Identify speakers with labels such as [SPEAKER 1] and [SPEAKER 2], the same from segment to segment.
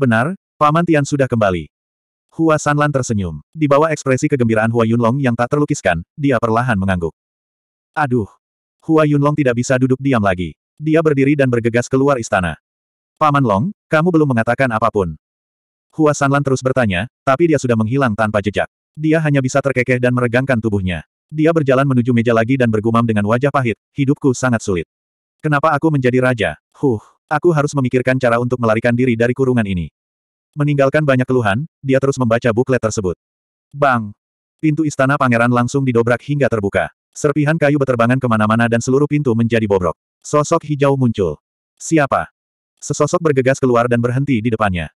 [SPEAKER 1] Benar, Paman Tian sudah kembali. Hua Sanlan tersenyum. Di bawah ekspresi kegembiraan Hua Yunlong yang tak terlukiskan, dia perlahan mengangguk. Aduh. Hua Yunlong tidak bisa duduk diam lagi. Dia berdiri dan bergegas keluar istana. Paman Long, kamu belum mengatakan apapun. Hua Sanlan terus bertanya, tapi dia sudah menghilang tanpa jejak. Dia hanya bisa terkekeh dan meregangkan tubuhnya. Dia berjalan menuju meja lagi dan bergumam dengan wajah pahit, hidupku sangat sulit. Kenapa aku menjadi raja? Huh, aku harus memikirkan cara untuk melarikan diri dari kurungan ini. Meninggalkan banyak keluhan, dia terus membaca buklet tersebut. Bang! Pintu istana pangeran langsung didobrak hingga terbuka. Serpihan kayu beterbangan kemana-mana dan seluruh pintu menjadi bobrok. Sosok hijau muncul. Siapa? Sesosok bergegas keluar dan berhenti di depannya.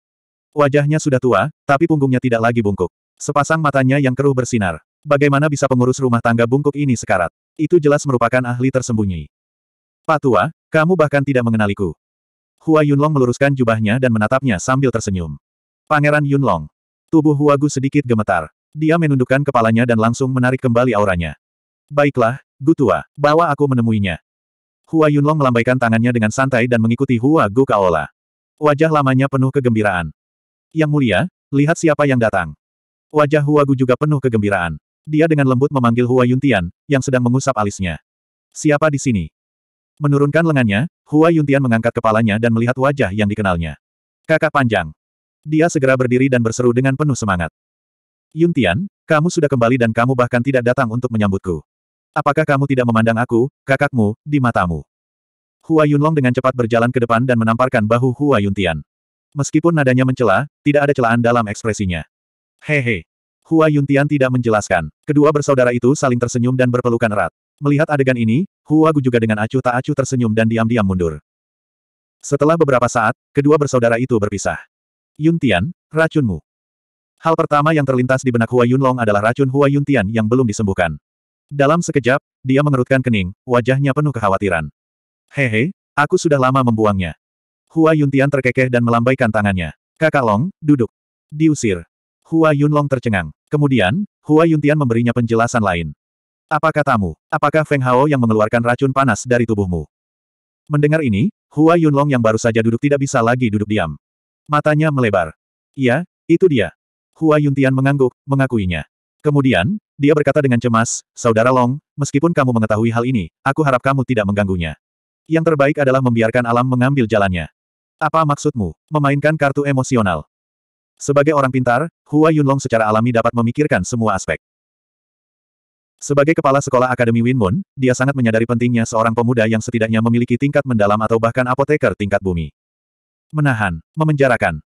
[SPEAKER 1] Wajahnya sudah tua, tapi punggungnya tidak lagi bungkuk. Sepasang matanya yang keruh bersinar. Bagaimana bisa pengurus rumah tangga bungkuk ini sekarat? Itu jelas merupakan ahli tersembunyi. Pak Tua, kamu bahkan tidak mengenaliku. Hua Yunlong meluruskan jubahnya dan menatapnya sambil tersenyum. Pangeran Yunlong. Tubuh Huagu sedikit gemetar. Dia menundukkan kepalanya dan langsung menarik kembali auranya. Baiklah, Gutua, bawa aku menemuinya. Hua Yunlong melambaikan tangannya dengan santai dan mengikuti Hua Gu Kaola. Wajah lamanya penuh kegembiraan. Yang mulia, lihat siapa yang datang. Wajah Hua juga penuh kegembiraan. Dia dengan lembut memanggil Hua Yuntian, yang sedang mengusap alisnya. Siapa di sini? Menurunkan lengannya, Hua Yuntian mengangkat kepalanya dan melihat wajah yang dikenalnya. Kakak panjang. Dia segera berdiri dan berseru dengan penuh semangat. Yun Tian, kamu sudah kembali dan kamu bahkan tidak datang untuk menyambutku. Apakah kamu tidak memandang aku, kakakmu, di matamu? Hua Yunlong dengan cepat berjalan ke depan dan menamparkan bahu Hua Yuntian. Meskipun nadanya mencela, tidak ada celaan dalam ekspresinya. Hehe. Hua Yuntian tidak menjelaskan. Kedua bersaudara itu saling tersenyum dan berpelukan erat. Melihat adegan ini, Hua Gu juga dengan acuh tak acuh tersenyum dan diam-diam mundur. Setelah beberapa saat, kedua bersaudara itu berpisah. Yun Tian, racunmu. Hal pertama yang terlintas di benak Hua Yunlong adalah racun Hua Yun Tian yang belum disembuhkan. Dalam sekejap, dia mengerutkan kening, wajahnya penuh kekhawatiran. Hehe, aku sudah lama membuangnya. Hua Yun Tian terkekeh dan melambaikan tangannya. Kakak Long, duduk. Diusir. Hua Yunlong tercengang. Kemudian, Hua Yun Tian memberinya penjelasan lain. Apa katamu, apakah Feng Hao yang mengeluarkan racun panas dari tubuhmu? Mendengar ini, Hua Yunlong yang baru saja duduk tidak bisa lagi duduk diam. Matanya melebar. Iya, itu dia. Hua Yuntian mengangguk, mengakuinya. Kemudian, dia berkata dengan cemas, Saudara Long, meskipun kamu mengetahui hal ini, aku harap kamu tidak mengganggunya. Yang terbaik adalah membiarkan alam mengambil jalannya. Apa maksudmu? Memainkan kartu emosional. Sebagai orang pintar, Hua Yunlong secara alami dapat memikirkan semua aspek. Sebagai kepala sekolah Akademi Win dia sangat menyadari pentingnya seorang pemuda yang setidaknya memiliki tingkat mendalam atau bahkan apoteker tingkat bumi menahan, memenjarakan.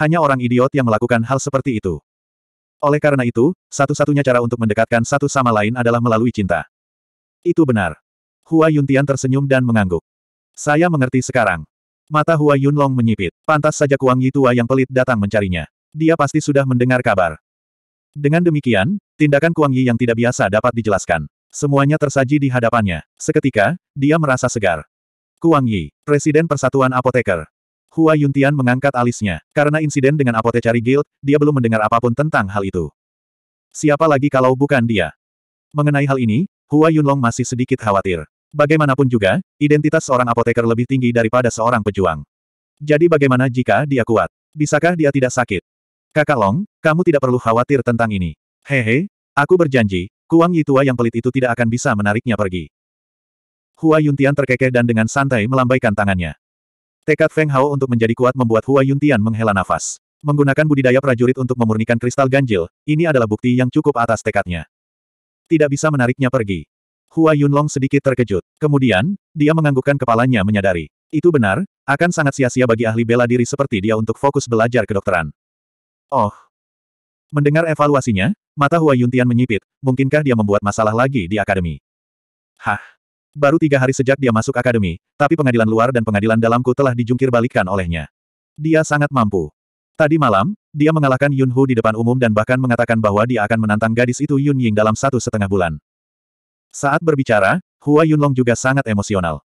[SPEAKER 1] Hanya orang idiot yang melakukan hal seperti itu. Oleh karena itu, satu-satunya cara untuk mendekatkan satu sama lain adalah melalui cinta. Itu benar. Hua Yuntian tersenyum dan mengangguk. Saya mengerti sekarang. Mata Hua Yunlong menyipit. Pantas saja Kuang Yi tua yang pelit datang mencarinya. Dia pasti sudah mendengar kabar. Dengan demikian, tindakan Kuang Yi yang tidak biasa dapat dijelaskan. Semuanya tersaji di hadapannya. Seketika, dia merasa segar. Kuang Yi, Presiden Persatuan Apoteker. Hua Yuntian mengangkat alisnya. Karena insiden dengan apotecari guild, dia belum mendengar apapun tentang hal itu. Siapa lagi kalau bukan dia? Mengenai hal ini, Hua Yunlong masih sedikit khawatir. Bagaimanapun juga, identitas seorang apoteker lebih tinggi daripada seorang pejuang. Jadi bagaimana jika dia kuat? Bisakah dia tidak sakit? Kakak Long, kamu tidak perlu khawatir tentang ini. Hehe, aku berjanji, Kuang Yitua yang pelit itu tidak akan bisa menariknya pergi. Hua Yuntian terkekeh dan dengan santai melambaikan tangannya. Tekad Feng Hao untuk menjadi kuat membuat Hua Yuntian menghela nafas. Menggunakan budidaya prajurit untuk memurnikan kristal ganjil, ini adalah bukti yang cukup atas tekadnya. Tidak bisa menariknya pergi. Hua Yunlong sedikit terkejut. Kemudian, dia menganggukkan kepalanya menyadari. Itu benar, akan sangat sia-sia bagi ahli bela diri seperti dia untuk fokus belajar kedokteran. Oh. Mendengar evaluasinya, mata Hua Yuntian menyipit, mungkinkah dia membuat masalah lagi di akademi? Hah. Baru tiga hari sejak dia masuk akademi, tapi pengadilan luar dan pengadilan dalamku telah dijungkir balikkan olehnya. Dia sangat mampu. Tadi malam, dia mengalahkan Yun Hu di depan umum dan bahkan mengatakan bahwa dia akan menantang gadis itu Yun Ying dalam satu setengah bulan. Saat berbicara, Hua Yunlong juga sangat emosional.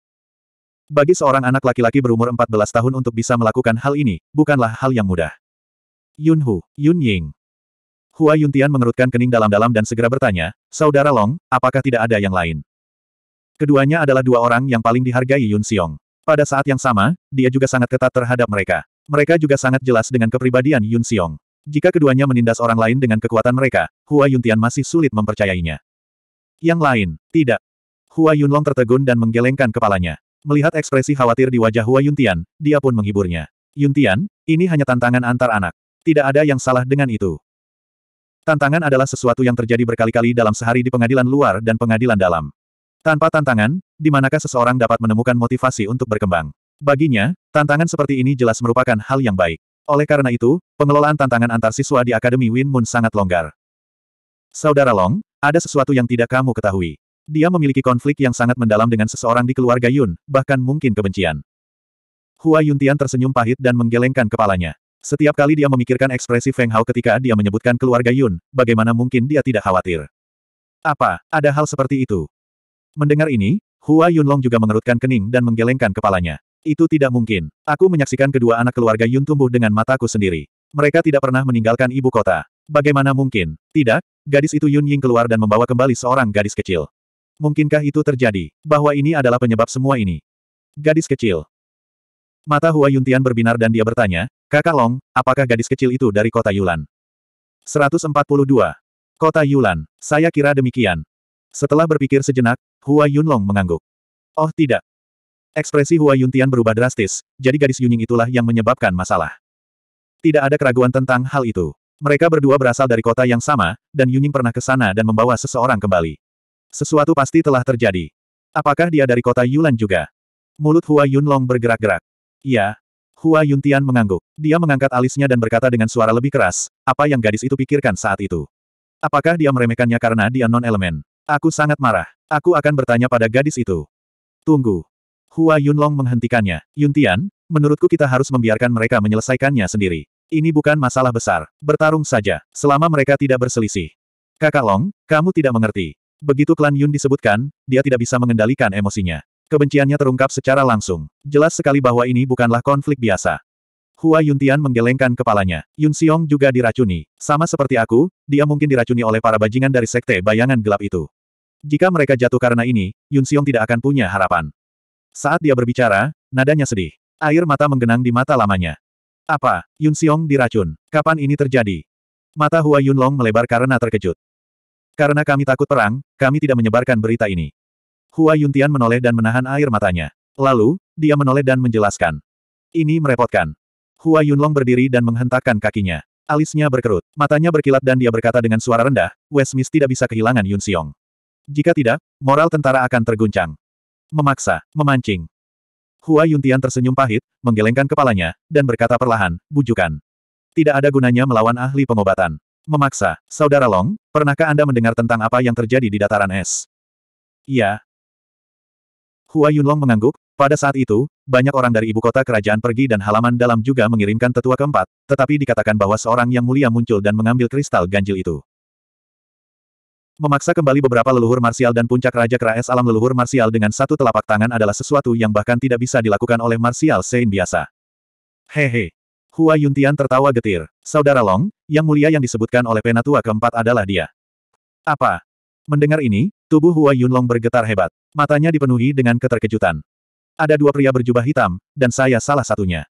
[SPEAKER 1] Bagi seorang anak laki-laki berumur 14 tahun untuk bisa melakukan hal ini, bukanlah hal yang mudah. Yun Hu, Yun Ying. Hua Yuntian mengerutkan kening dalam-dalam dan segera bertanya, Saudara Long, apakah tidak ada yang lain? Keduanya adalah dua orang yang paling dihargai Yun Xiong. Pada saat yang sama, dia juga sangat ketat terhadap mereka. Mereka juga sangat jelas dengan kepribadian Yun Xiong. Jika keduanya menindas orang lain dengan kekuatan mereka, Hua Yuntian masih sulit mempercayainya. Yang lain, tidak. Hua Yunlong tertegun dan menggelengkan kepalanya. Melihat ekspresi khawatir di wajah Hua Yuntian, dia pun menghiburnya. Yuntian, ini hanya tantangan antar anak. Tidak ada yang salah dengan itu. Tantangan adalah sesuatu yang terjadi berkali-kali dalam sehari di pengadilan luar dan pengadilan dalam. Tanpa tantangan, di manakah seseorang dapat menemukan motivasi untuk berkembang? Baginya, tantangan seperti ini jelas merupakan hal yang baik. Oleh karena itu, pengelolaan tantangan antar siswa di Akademi Win Moon sangat longgar. Saudara Long, ada sesuatu yang tidak kamu ketahui. Dia memiliki konflik yang sangat mendalam dengan seseorang di keluarga Yun, bahkan mungkin kebencian. Hua Yuntian tersenyum pahit dan menggelengkan kepalanya. Setiap kali dia memikirkan ekspresi Feng Hao ketika dia menyebutkan keluarga Yun, bagaimana mungkin dia tidak khawatir. Apa, ada hal seperti itu? Mendengar ini, Hua Yunlong juga mengerutkan kening dan menggelengkan kepalanya. Itu tidak mungkin. Aku menyaksikan kedua anak keluarga Yun tumbuh dengan mataku sendiri. Mereka tidak pernah meninggalkan ibu kota. Bagaimana mungkin? Tidak, gadis itu Yun Ying keluar dan membawa kembali seorang gadis kecil. Mungkinkah itu terjadi? Bahwa ini adalah penyebab semua ini. Gadis kecil. Mata Hua Yun Tian berbinar dan dia bertanya, Kakak Long, apakah gadis kecil itu dari kota Yulan? 142. Kota Yulan. Saya kira demikian. Setelah berpikir sejenak, Hua Yunlong mengangguk. Oh tidak. Ekspresi Hua Yuntian berubah drastis, jadi gadis Yuning itulah yang menyebabkan masalah. Tidak ada keraguan tentang hal itu. Mereka berdua berasal dari kota yang sama, dan Yuning pernah ke sana dan membawa seseorang kembali. Sesuatu pasti telah terjadi. Apakah dia dari kota Yulan juga? Mulut Hua Yunlong bergerak-gerak. Iya. Hua Yuntian mengangguk. Dia mengangkat alisnya dan berkata dengan suara lebih keras, apa yang gadis itu pikirkan saat itu. Apakah dia meremehkannya karena dia non-elemen? Aku sangat marah. Aku akan bertanya pada gadis itu. Tunggu. Hua Yunlong menghentikannya. Yun Tian, menurutku kita harus membiarkan mereka menyelesaikannya sendiri. Ini bukan masalah besar. Bertarung saja, selama mereka tidak berselisih. Kakak Long, kamu tidak mengerti. Begitu klan Yun disebutkan, dia tidak bisa mengendalikan emosinya. Kebenciannya terungkap secara langsung. Jelas sekali bahwa ini bukanlah konflik biasa. Hua Yuntian menggelengkan kepalanya. Yun Xiong juga diracuni. Sama seperti aku, dia mungkin diracuni oleh para bajingan dari sekte bayangan gelap itu. Jika mereka jatuh karena ini, Yun Xiong tidak akan punya harapan. Saat dia berbicara, nadanya sedih. Air mata menggenang di mata lamanya. Apa, Yun Xiong diracun? Kapan ini terjadi? Mata Hua Yun Long melebar karena terkejut. Karena kami takut perang, kami tidak menyebarkan berita ini. Hua Yun Tian menoleh dan menahan air matanya. Lalu, dia menoleh dan menjelaskan. Ini merepotkan. Hua Yun Long berdiri dan menghentakkan kakinya. Alisnya berkerut, matanya berkilat dan dia berkata dengan suara rendah, Wesmis tidak bisa kehilangan Yun Xiong. Jika tidak, moral tentara akan terguncang. Memaksa, memancing. Hua Yuntian tersenyum pahit, menggelengkan kepalanya, dan berkata perlahan, bujukan. Tidak ada gunanya melawan ahli pengobatan. Memaksa, Saudara Long, pernahkah Anda mendengar tentang apa yang terjadi di dataran es? Iya. Hua Yunlong mengangguk, pada saat itu, banyak orang dari ibu kota kerajaan pergi dan halaman dalam juga mengirimkan tetua keempat, tetapi dikatakan bahwa seorang yang mulia muncul dan mengambil kristal ganjil itu. Memaksa kembali beberapa leluhur marsial dan puncak Raja Keraes alam leluhur marsial dengan satu telapak tangan adalah sesuatu yang bahkan tidak bisa dilakukan oleh marsial Sein biasa. Hehe. Hua Yuntian tertawa getir. Saudara Long, yang mulia yang disebutkan oleh penatua keempat adalah dia. Apa? Mendengar ini, tubuh Hua Yunlong bergetar hebat. Matanya dipenuhi dengan keterkejutan. Ada dua pria berjubah hitam, dan saya salah satunya.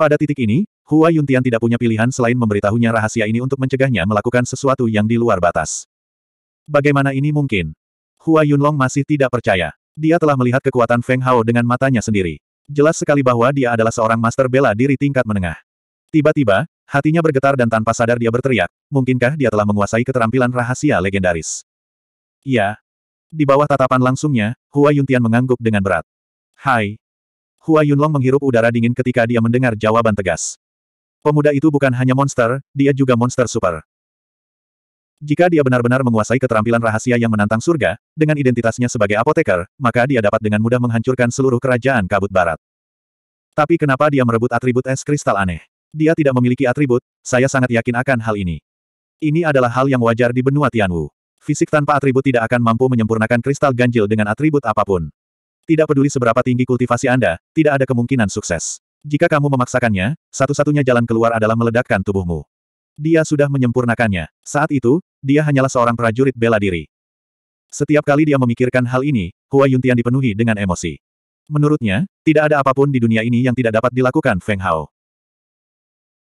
[SPEAKER 1] Pada titik ini, Hua Yuntian tidak punya pilihan selain memberitahunya rahasia ini untuk mencegahnya melakukan sesuatu yang di luar batas. Bagaimana ini mungkin? Hua Yunlong masih tidak percaya. Dia telah melihat kekuatan Feng Hao dengan matanya sendiri. Jelas sekali bahwa dia adalah seorang master bela diri tingkat menengah. Tiba-tiba, hatinya bergetar dan tanpa sadar dia berteriak, mungkinkah dia telah menguasai keterampilan rahasia legendaris? Ya. Di bawah tatapan langsungnya, Hua Yuntian mengangguk dengan berat. Hai. Hua Yunlong menghirup udara dingin ketika dia mendengar jawaban tegas. Pemuda itu bukan hanya monster, dia juga monster super. Jika dia benar-benar menguasai keterampilan rahasia yang menantang surga, dengan identitasnya sebagai apoteker, maka dia dapat dengan mudah menghancurkan seluruh kerajaan kabut barat. Tapi kenapa dia merebut atribut es kristal aneh? Dia tidak memiliki atribut, saya sangat yakin akan hal ini. Ini adalah hal yang wajar di benua Tianwu. Fisik tanpa atribut tidak akan mampu menyempurnakan kristal ganjil dengan atribut apapun. Tidak peduli seberapa tinggi kultivasi Anda, tidak ada kemungkinan sukses. Jika kamu memaksakannya, satu-satunya jalan keluar adalah meledakkan tubuhmu. Dia sudah menyempurnakannya. Saat itu, dia hanyalah seorang prajurit bela diri. Setiap kali dia memikirkan hal ini, Hua Yuntian dipenuhi dengan emosi. Menurutnya, tidak ada apapun di dunia ini yang tidak dapat dilakukan Feng Hao.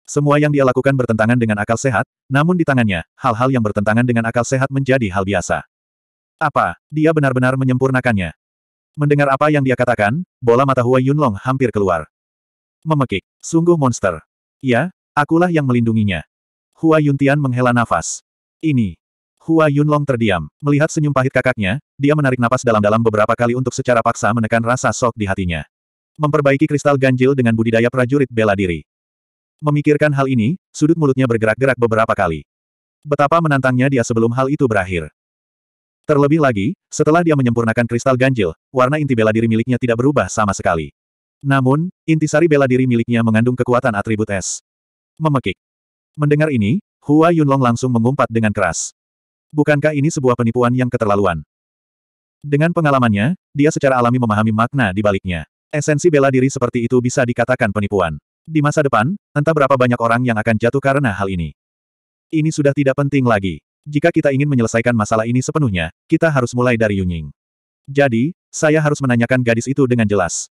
[SPEAKER 1] Semua yang dia lakukan bertentangan dengan akal sehat, namun di tangannya, hal-hal yang bertentangan dengan akal sehat menjadi hal biasa. Apa, dia benar-benar menyempurnakannya? Mendengar apa yang dia katakan, bola mata Hua Yunlong hampir keluar. Memekik, sungguh monster. Ya, akulah yang melindunginya. Hua Yuntian menghela nafas. Ini. Hua Yunlong terdiam. Melihat senyum pahit kakaknya, dia menarik napas dalam-dalam beberapa kali untuk secara paksa menekan rasa sok di hatinya. Memperbaiki kristal ganjil dengan budidaya prajurit bela diri. Memikirkan hal ini, sudut mulutnya bergerak-gerak beberapa kali. Betapa menantangnya dia sebelum hal itu berakhir. Terlebih lagi, setelah dia menyempurnakan kristal ganjil, warna inti bela diri miliknya tidak berubah sama sekali. Namun, intisari bela diri miliknya mengandung kekuatan atribut es. Memekik. Mendengar ini, Hua Yunlong langsung mengumpat dengan keras. Bukankah ini sebuah penipuan yang keterlaluan? Dengan pengalamannya, dia secara alami memahami makna di baliknya. Esensi bela diri seperti itu bisa dikatakan penipuan. Di masa depan, entah berapa banyak orang yang akan jatuh karena hal ini. Ini sudah tidak penting lagi. Jika kita ingin menyelesaikan masalah ini sepenuhnya, kita harus mulai dari Yunying. Jadi, saya harus menanyakan gadis itu dengan jelas.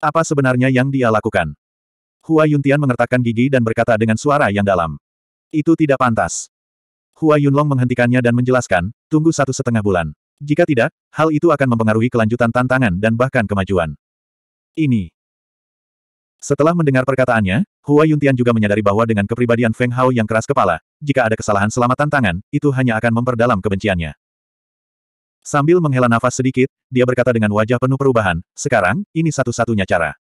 [SPEAKER 1] Apa sebenarnya yang dia lakukan? Hua Yuntian mengertakkan gigi dan berkata dengan suara yang dalam. Itu tidak pantas. Hua Yunlong menghentikannya dan menjelaskan, tunggu satu setengah bulan. Jika tidak, hal itu akan mempengaruhi kelanjutan tantangan dan bahkan kemajuan. Ini. Setelah mendengar perkataannya, Hua Yuntian juga menyadari bahwa dengan kepribadian Feng Hao yang keras kepala, jika ada kesalahan selama tantangan, itu hanya akan memperdalam kebenciannya. Sambil menghela nafas sedikit, dia berkata dengan wajah penuh perubahan, sekarang, ini satu-satunya cara.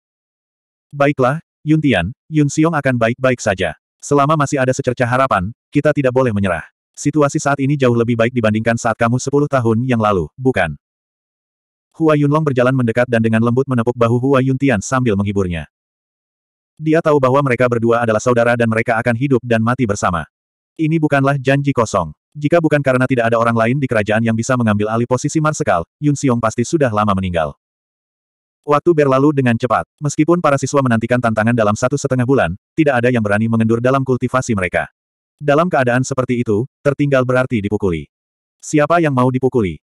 [SPEAKER 1] Baiklah, Yuntian, Yun Xiong akan baik-baik saja. Selama masih ada secercah harapan, kita tidak boleh menyerah. Situasi saat ini jauh lebih baik dibandingkan saat kamu 10 tahun yang lalu, bukan? Hua Yunlong berjalan mendekat dan dengan lembut menepuk bahu Hua Yuntian sambil menghiburnya. Dia tahu bahwa mereka berdua adalah saudara dan mereka akan hidup dan mati bersama. Ini bukanlah janji kosong. Jika bukan karena tidak ada orang lain di kerajaan yang bisa mengambil alih posisi Marsekal, Yun Xiong pasti sudah lama meninggal. Waktu berlalu dengan cepat. Meskipun para siswa menantikan tantangan dalam satu setengah bulan, tidak ada yang berani mengendur dalam kultivasi mereka. Dalam keadaan seperti itu, tertinggal berarti dipukuli. Siapa yang mau dipukuli?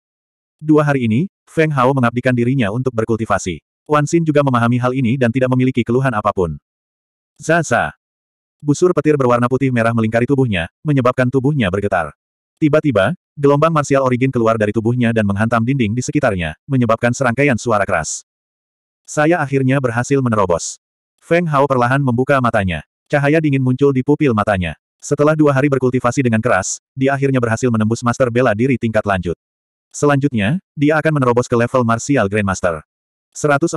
[SPEAKER 1] Dua hari ini, Feng Hao mengabdikan dirinya untuk berkultivasi. Wan Xin juga memahami hal ini dan tidak memiliki keluhan apapun. Zaza. Busur petir berwarna putih merah melingkari tubuhnya, menyebabkan tubuhnya bergetar. Tiba-tiba, gelombang martial origin keluar dari tubuhnya dan menghantam dinding di sekitarnya, menyebabkan serangkaian suara keras. Saya akhirnya berhasil menerobos. Feng Hao perlahan membuka matanya. Cahaya dingin muncul di pupil matanya. Setelah dua hari berkultivasi dengan keras, dia akhirnya berhasil menembus master bela diri tingkat lanjut. Selanjutnya, dia akan menerobos ke level martial grandmaster. 143.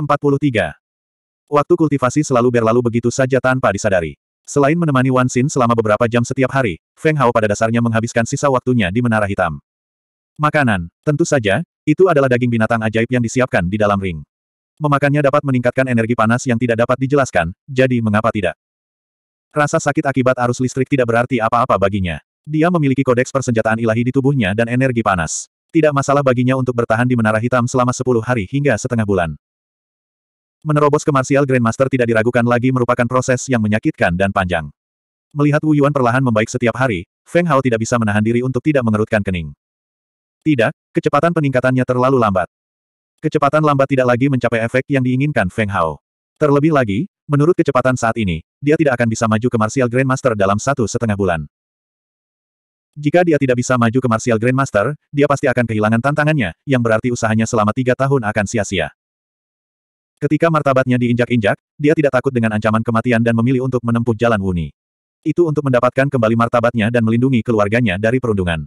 [SPEAKER 1] Waktu kultivasi selalu berlalu begitu saja tanpa disadari. Selain menemani Wan Xin selama beberapa jam setiap hari, Feng Hao pada dasarnya menghabiskan sisa waktunya di Menara Hitam. Makanan, tentu saja, itu adalah daging binatang ajaib yang disiapkan di dalam ring. Memakannya dapat meningkatkan energi panas yang tidak dapat dijelaskan, jadi mengapa tidak? Rasa sakit akibat arus listrik tidak berarti apa-apa baginya. Dia memiliki kodeks persenjataan ilahi di tubuhnya dan energi panas. Tidak masalah baginya untuk bertahan di Menara Hitam selama 10 hari hingga setengah bulan. Menerobos ke Martial Grandmaster tidak diragukan lagi merupakan proses yang menyakitkan dan panjang. Melihat Wu Yuan perlahan membaik setiap hari, Feng Hao tidak bisa menahan diri untuk tidak mengerutkan kening. Tidak, kecepatan peningkatannya terlalu lambat. Kecepatan lambat tidak lagi mencapai efek yang diinginkan Feng Hao. Terlebih lagi, menurut kecepatan saat ini, dia tidak akan bisa maju ke Martial Grandmaster dalam satu setengah bulan. Jika dia tidak bisa maju ke Martial Grandmaster, dia pasti akan kehilangan tantangannya, yang berarti usahanya selama tiga tahun akan sia-sia. Ketika martabatnya diinjak-injak, dia tidak takut dengan ancaman kematian dan memilih untuk menempuh jalan wuni. Itu untuk mendapatkan kembali martabatnya dan melindungi keluarganya dari perundungan.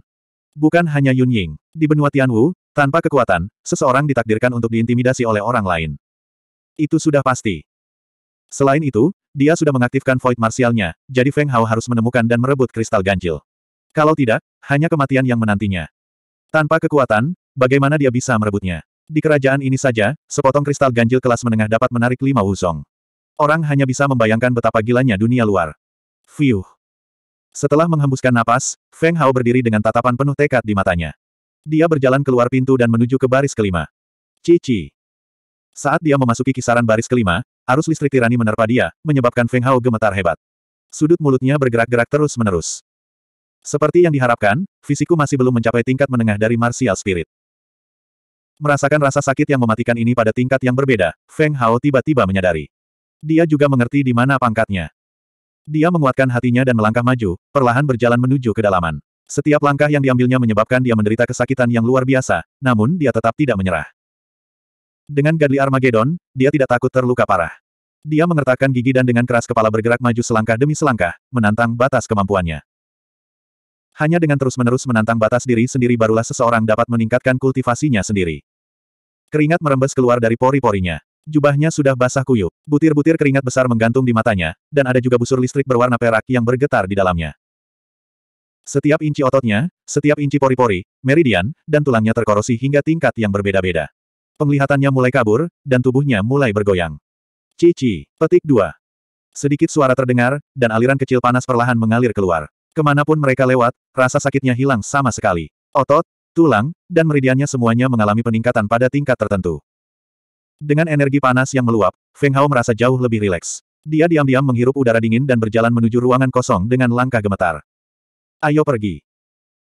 [SPEAKER 1] Bukan hanya Yun Ying. Di benua Tianwu, tanpa kekuatan, seseorang ditakdirkan untuk diintimidasi oleh orang lain. Itu sudah pasti. Selain itu, dia sudah mengaktifkan void marsialnya, jadi Feng Hao harus menemukan dan merebut kristal ganjil. Kalau tidak, hanya kematian yang menantinya. Tanpa kekuatan, bagaimana dia bisa merebutnya? Di kerajaan ini saja, sepotong kristal ganjil kelas menengah dapat menarik lima wuzong. Orang hanya bisa membayangkan betapa gilanya dunia luar. Fiuh. Setelah menghembuskan napas, Feng Hao berdiri dengan tatapan penuh tekad di matanya. Dia berjalan keluar pintu dan menuju ke baris kelima. Cici. Saat dia memasuki kisaran baris kelima, arus listrik tirani menerpa dia, menyebabkan Feng Hao gemetar hebat. Sudut mulutnya bergerak-gerak terus-menerus. Seperti yang diharapkan, fisiku masih belum mencapai tingkat menengah dari martial spirit. Merasakan rasa sakit yang mematikan ini pada tingkat yang berbeda, Feng Hao tiba-tiba menyadari. Dia juga mengerti di mana pangkatnya. Dia menguatkan hatinya dan melangkah maju, perlahan berjalan menuju kedalaman. Setiap langkah yang diambilnya menyebabkan dia menderita kesakitan yang luar biasa, namun dia tetap tidak menyerah. Dengan Gadli Armageddon, dia tidak takut terluka parah. Dia mengertakkan gigi dan dengan keras kepala bergerak maju selangkah demi selangkah, menantang batas kemampuannya. Hanya dengan terus-menerus menantang batas diri sendiri barulah seseorang dapat meningkatkan kultivasinya sendiri. Keringat merembes keluar dari pori-porinya. Jubahnya sudah basah kuyup, butir-butir keringat besar menggantung di matanya, dan ada juga busur listrik berwarna perak yang bergetar di dalamnya. Setiap inci ototnya, setiap inci pori-pori, meridian, dan tulangnya terkorosi hingga tingkat yang berbeda-beda. Penglihatannya mulai kabur, dan tubuhnya mulai bergoyang. Cici, petik dua. Sedikit suara terdengar, dan aliran kecil panas perlahan mengalir keluar. Kemanapun mereka lewat, rasa sakitnya hilang sama sekali. Otot, tulang, dan meridiannya semuanya mengalami peningkatan pada tingkat tertentu. Dengan energi panas yang meluap, Feng Hao merasa jauh lebih rileks. Dia diam-diam menghirup udara dingin dan berjalan menuju ruangan kosong dengan langkah gemetar. Ayo pergi.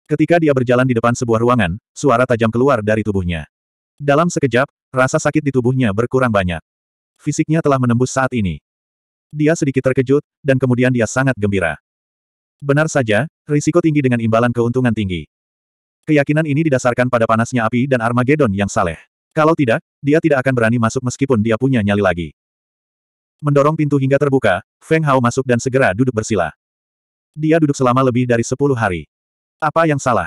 [SPEAKER 1] Ketika dia berjalan di depan sebuah ruangan, suara tajam keluar dari tubuhnya. Dalam sekejap, rasa sakit di tubuhnya berkurang banyak. Fisiknya telah menembus saat ini. Dia sedikit terkejut, dan kemudian dia sangat gembira. Benar saja, risiko tinggi dengan imbalan keuntungan tinggi. Keyakinan ini didasarkan pada panasnya api dan Armageddon yang saleh. Kalau tidak, dia tidak akan berani masuk meskipun dia punya nyali lagi. Mendorong pintu hingga terbuka, Feng Hao masuk dan segera duduk bersila. Dia duduk selama lebih dari sepuluh hari. Apa yang salah?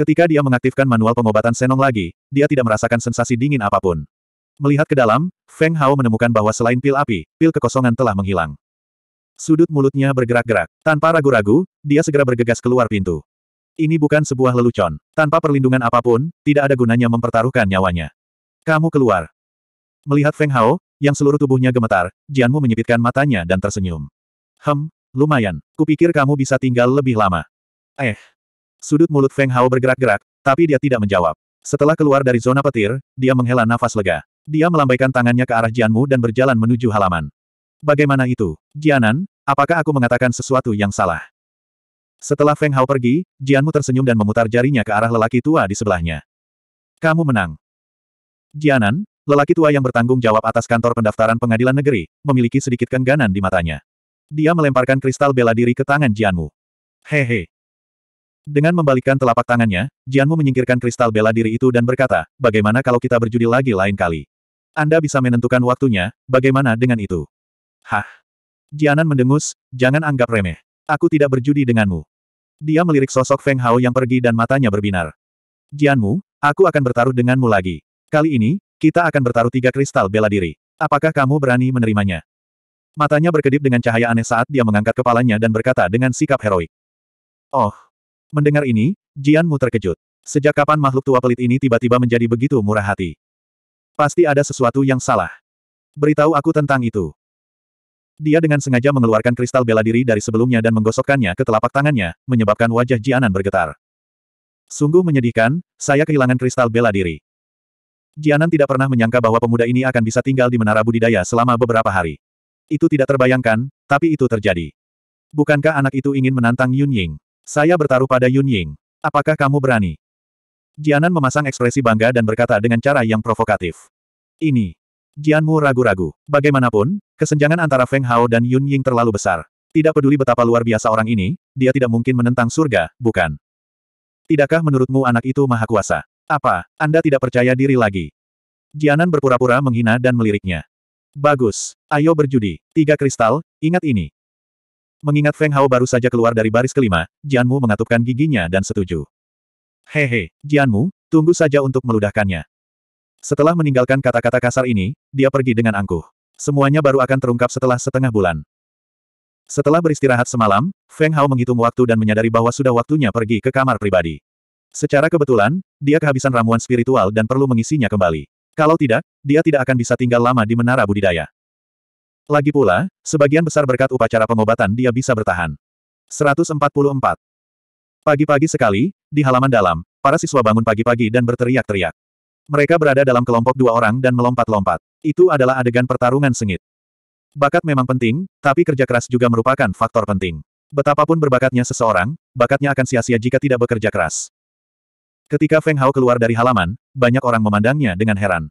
[SPEAKER 1] Ketika dia mengaktifkan manual pengobatan Senong lagi, dia tidak merasakan sensasi dingin apapun. Melihat ke dalam, Feng Hao menemukan bahwa selain pil api, pil kekosongan telah menghilang. Sudut mulutnya bergerak-gerak. Tanpa ragu-ragu, dia segera bergegas keluar pintu. Ini bukan sebuah lelucon. Tanpa perlindungan apapun, tidak ada gunanya mempertaruhkan nyawanya. Kamu keluar. Melihat Feng Hao, yang seluruh tubuhnya gemetar, Jianmu menyipitkan matanya dan tersenyum. Hem, Lumayan. Kupikir kamu bisa tinggal lebih lama. Eh. Sudut mulut Feng Hao bergerak-gerak, tapi dia tidak menjawab. Setelah keluar dari zona petir, dia menghela nafas lega. Dia melambaikan tangannya ke arah Jianmu dan berjalan menuju halaman. Bagaimana itu? Jianan, apakah aku mengatakan sesuatu yang salah? Setelah Feng Hao pergi, Jianmu tersenyum dan memutar jarinya ke arah lelaki tua di sebelahnya. Kamu menang. Jianan, lelaki tua yang bertanggung jawab atas kantor pendaftaran pengadilan negeri, memiliki sedikit kengganan di matanya. Dia melemparkan kristal bela diri ke tangan Jianmu. Hehe. Dengan membalikkan telapak tangannya, Jianmu menyingkirkan kristal bela diri itu dan berkata, bagaimana kalau kita berjudi lagi lain kali? Anda bisa menentukan waktunya, bagaimana dengan itu? Hah? Jianan mendengus, jangan anggap remeh. Aku tidak berjudi denganmu. Dia melirik sosok Feng Hao yang pergi dan matanya berbinar. Jianmu, aku akan bertaruh denganmu lagi. Kali ini, kita akan bertaruh tiga kristal bela diri. Apakah kamu berani menerimanya? Matanya berkedip dengan cahaya aneh saat dia mengangkat kepalanya dan berkata dengan sikap heroik. Oh! Mendengar ini, Jianmu terkejut. Sejak kapan makhluk tua pelit ini tiba-tiba menjadi begitu murah hati? Pasti ada sesuatu yang salah. Beritahu aku tentang itu. Dia dengan sengaja mengeluarkan kristal bela diri dari sebelumnya dan menggosokkannya ke telapak tangannya, menyebabkan wajah Jianan bergetar. Sungguh menyedihkan, saya kehilangan kristal bela diri. Jianan tidak pernah menyangka bahwa pemuda ini akan bisa tinggal di menara budidaya selama beberapa hari. Itu tidak terbayangkan, tapi itu terjadi. Bukankah anak itu ingin menantang Yun Ying? Saya bertaruh pada Yun Ying. Apakah kamu berani? Jianan memasang ekspresi bangga dan berkata dengan cara yang provokatif. Ini. Jianmu ragu-ragu. Bagaimanapun, kesenjangan antara Feng Hao dan Yun Ying terlalu besar. Tidak peduli betapa luar biasa orang ini, dia tidak mungkin menentang surga, bukan? Tidakkah menurutmu anak itu maha kuasa? Apa, Anda tidak percaya diri lagi? Jianan berpura-pura menghina dan meliriknya. Bagus. Ayo berjudi. Tiga kristal, ingat ini. Mengingat Feng Hao baru saja keluar dari baris kelima, Jianmu mengatupkan giginya dan setuju. Hehe, Jianmu, tunggu saja untuk meludahkannya. Setelah meninggalkan kata-kata kasar ini, dia pergi dengan angkuh. Semuanya baru akan terungkap setelah setengah bulan. Setelah beristirahat semalam, Feng Hao menghitung waktu dan menyadari bahwa sudah waktunya pergi ke kamar pribadi. Secara kebetulan, dia kehabisan ramuan spiritual dan perlu mengisinya kembali. Kalau tidak, dia tidak akan bisa tinggal lama di menara budidaya. Lagi pula, sebagian besar berkat upacara pengobatan dia bisa bertahan. 144. Pagi-pagi sekali, di halaman dalam, para siswa bangun pagi-pagi dan berteriak-teriak. Mereka berada dalam kelompok dua orang dan melompat-lompat. Itu adalah adegan pertarungan sengit. Bakat memang penting, tapi kerja keras juga merupakan faktor penting. Betapapun berbakatnya seseorang, bakatnya akan sia-sia jika tidak bekerja keras. Ketika Feng Hao keluar dari halaman, banyak orang memandangnya dengan heran.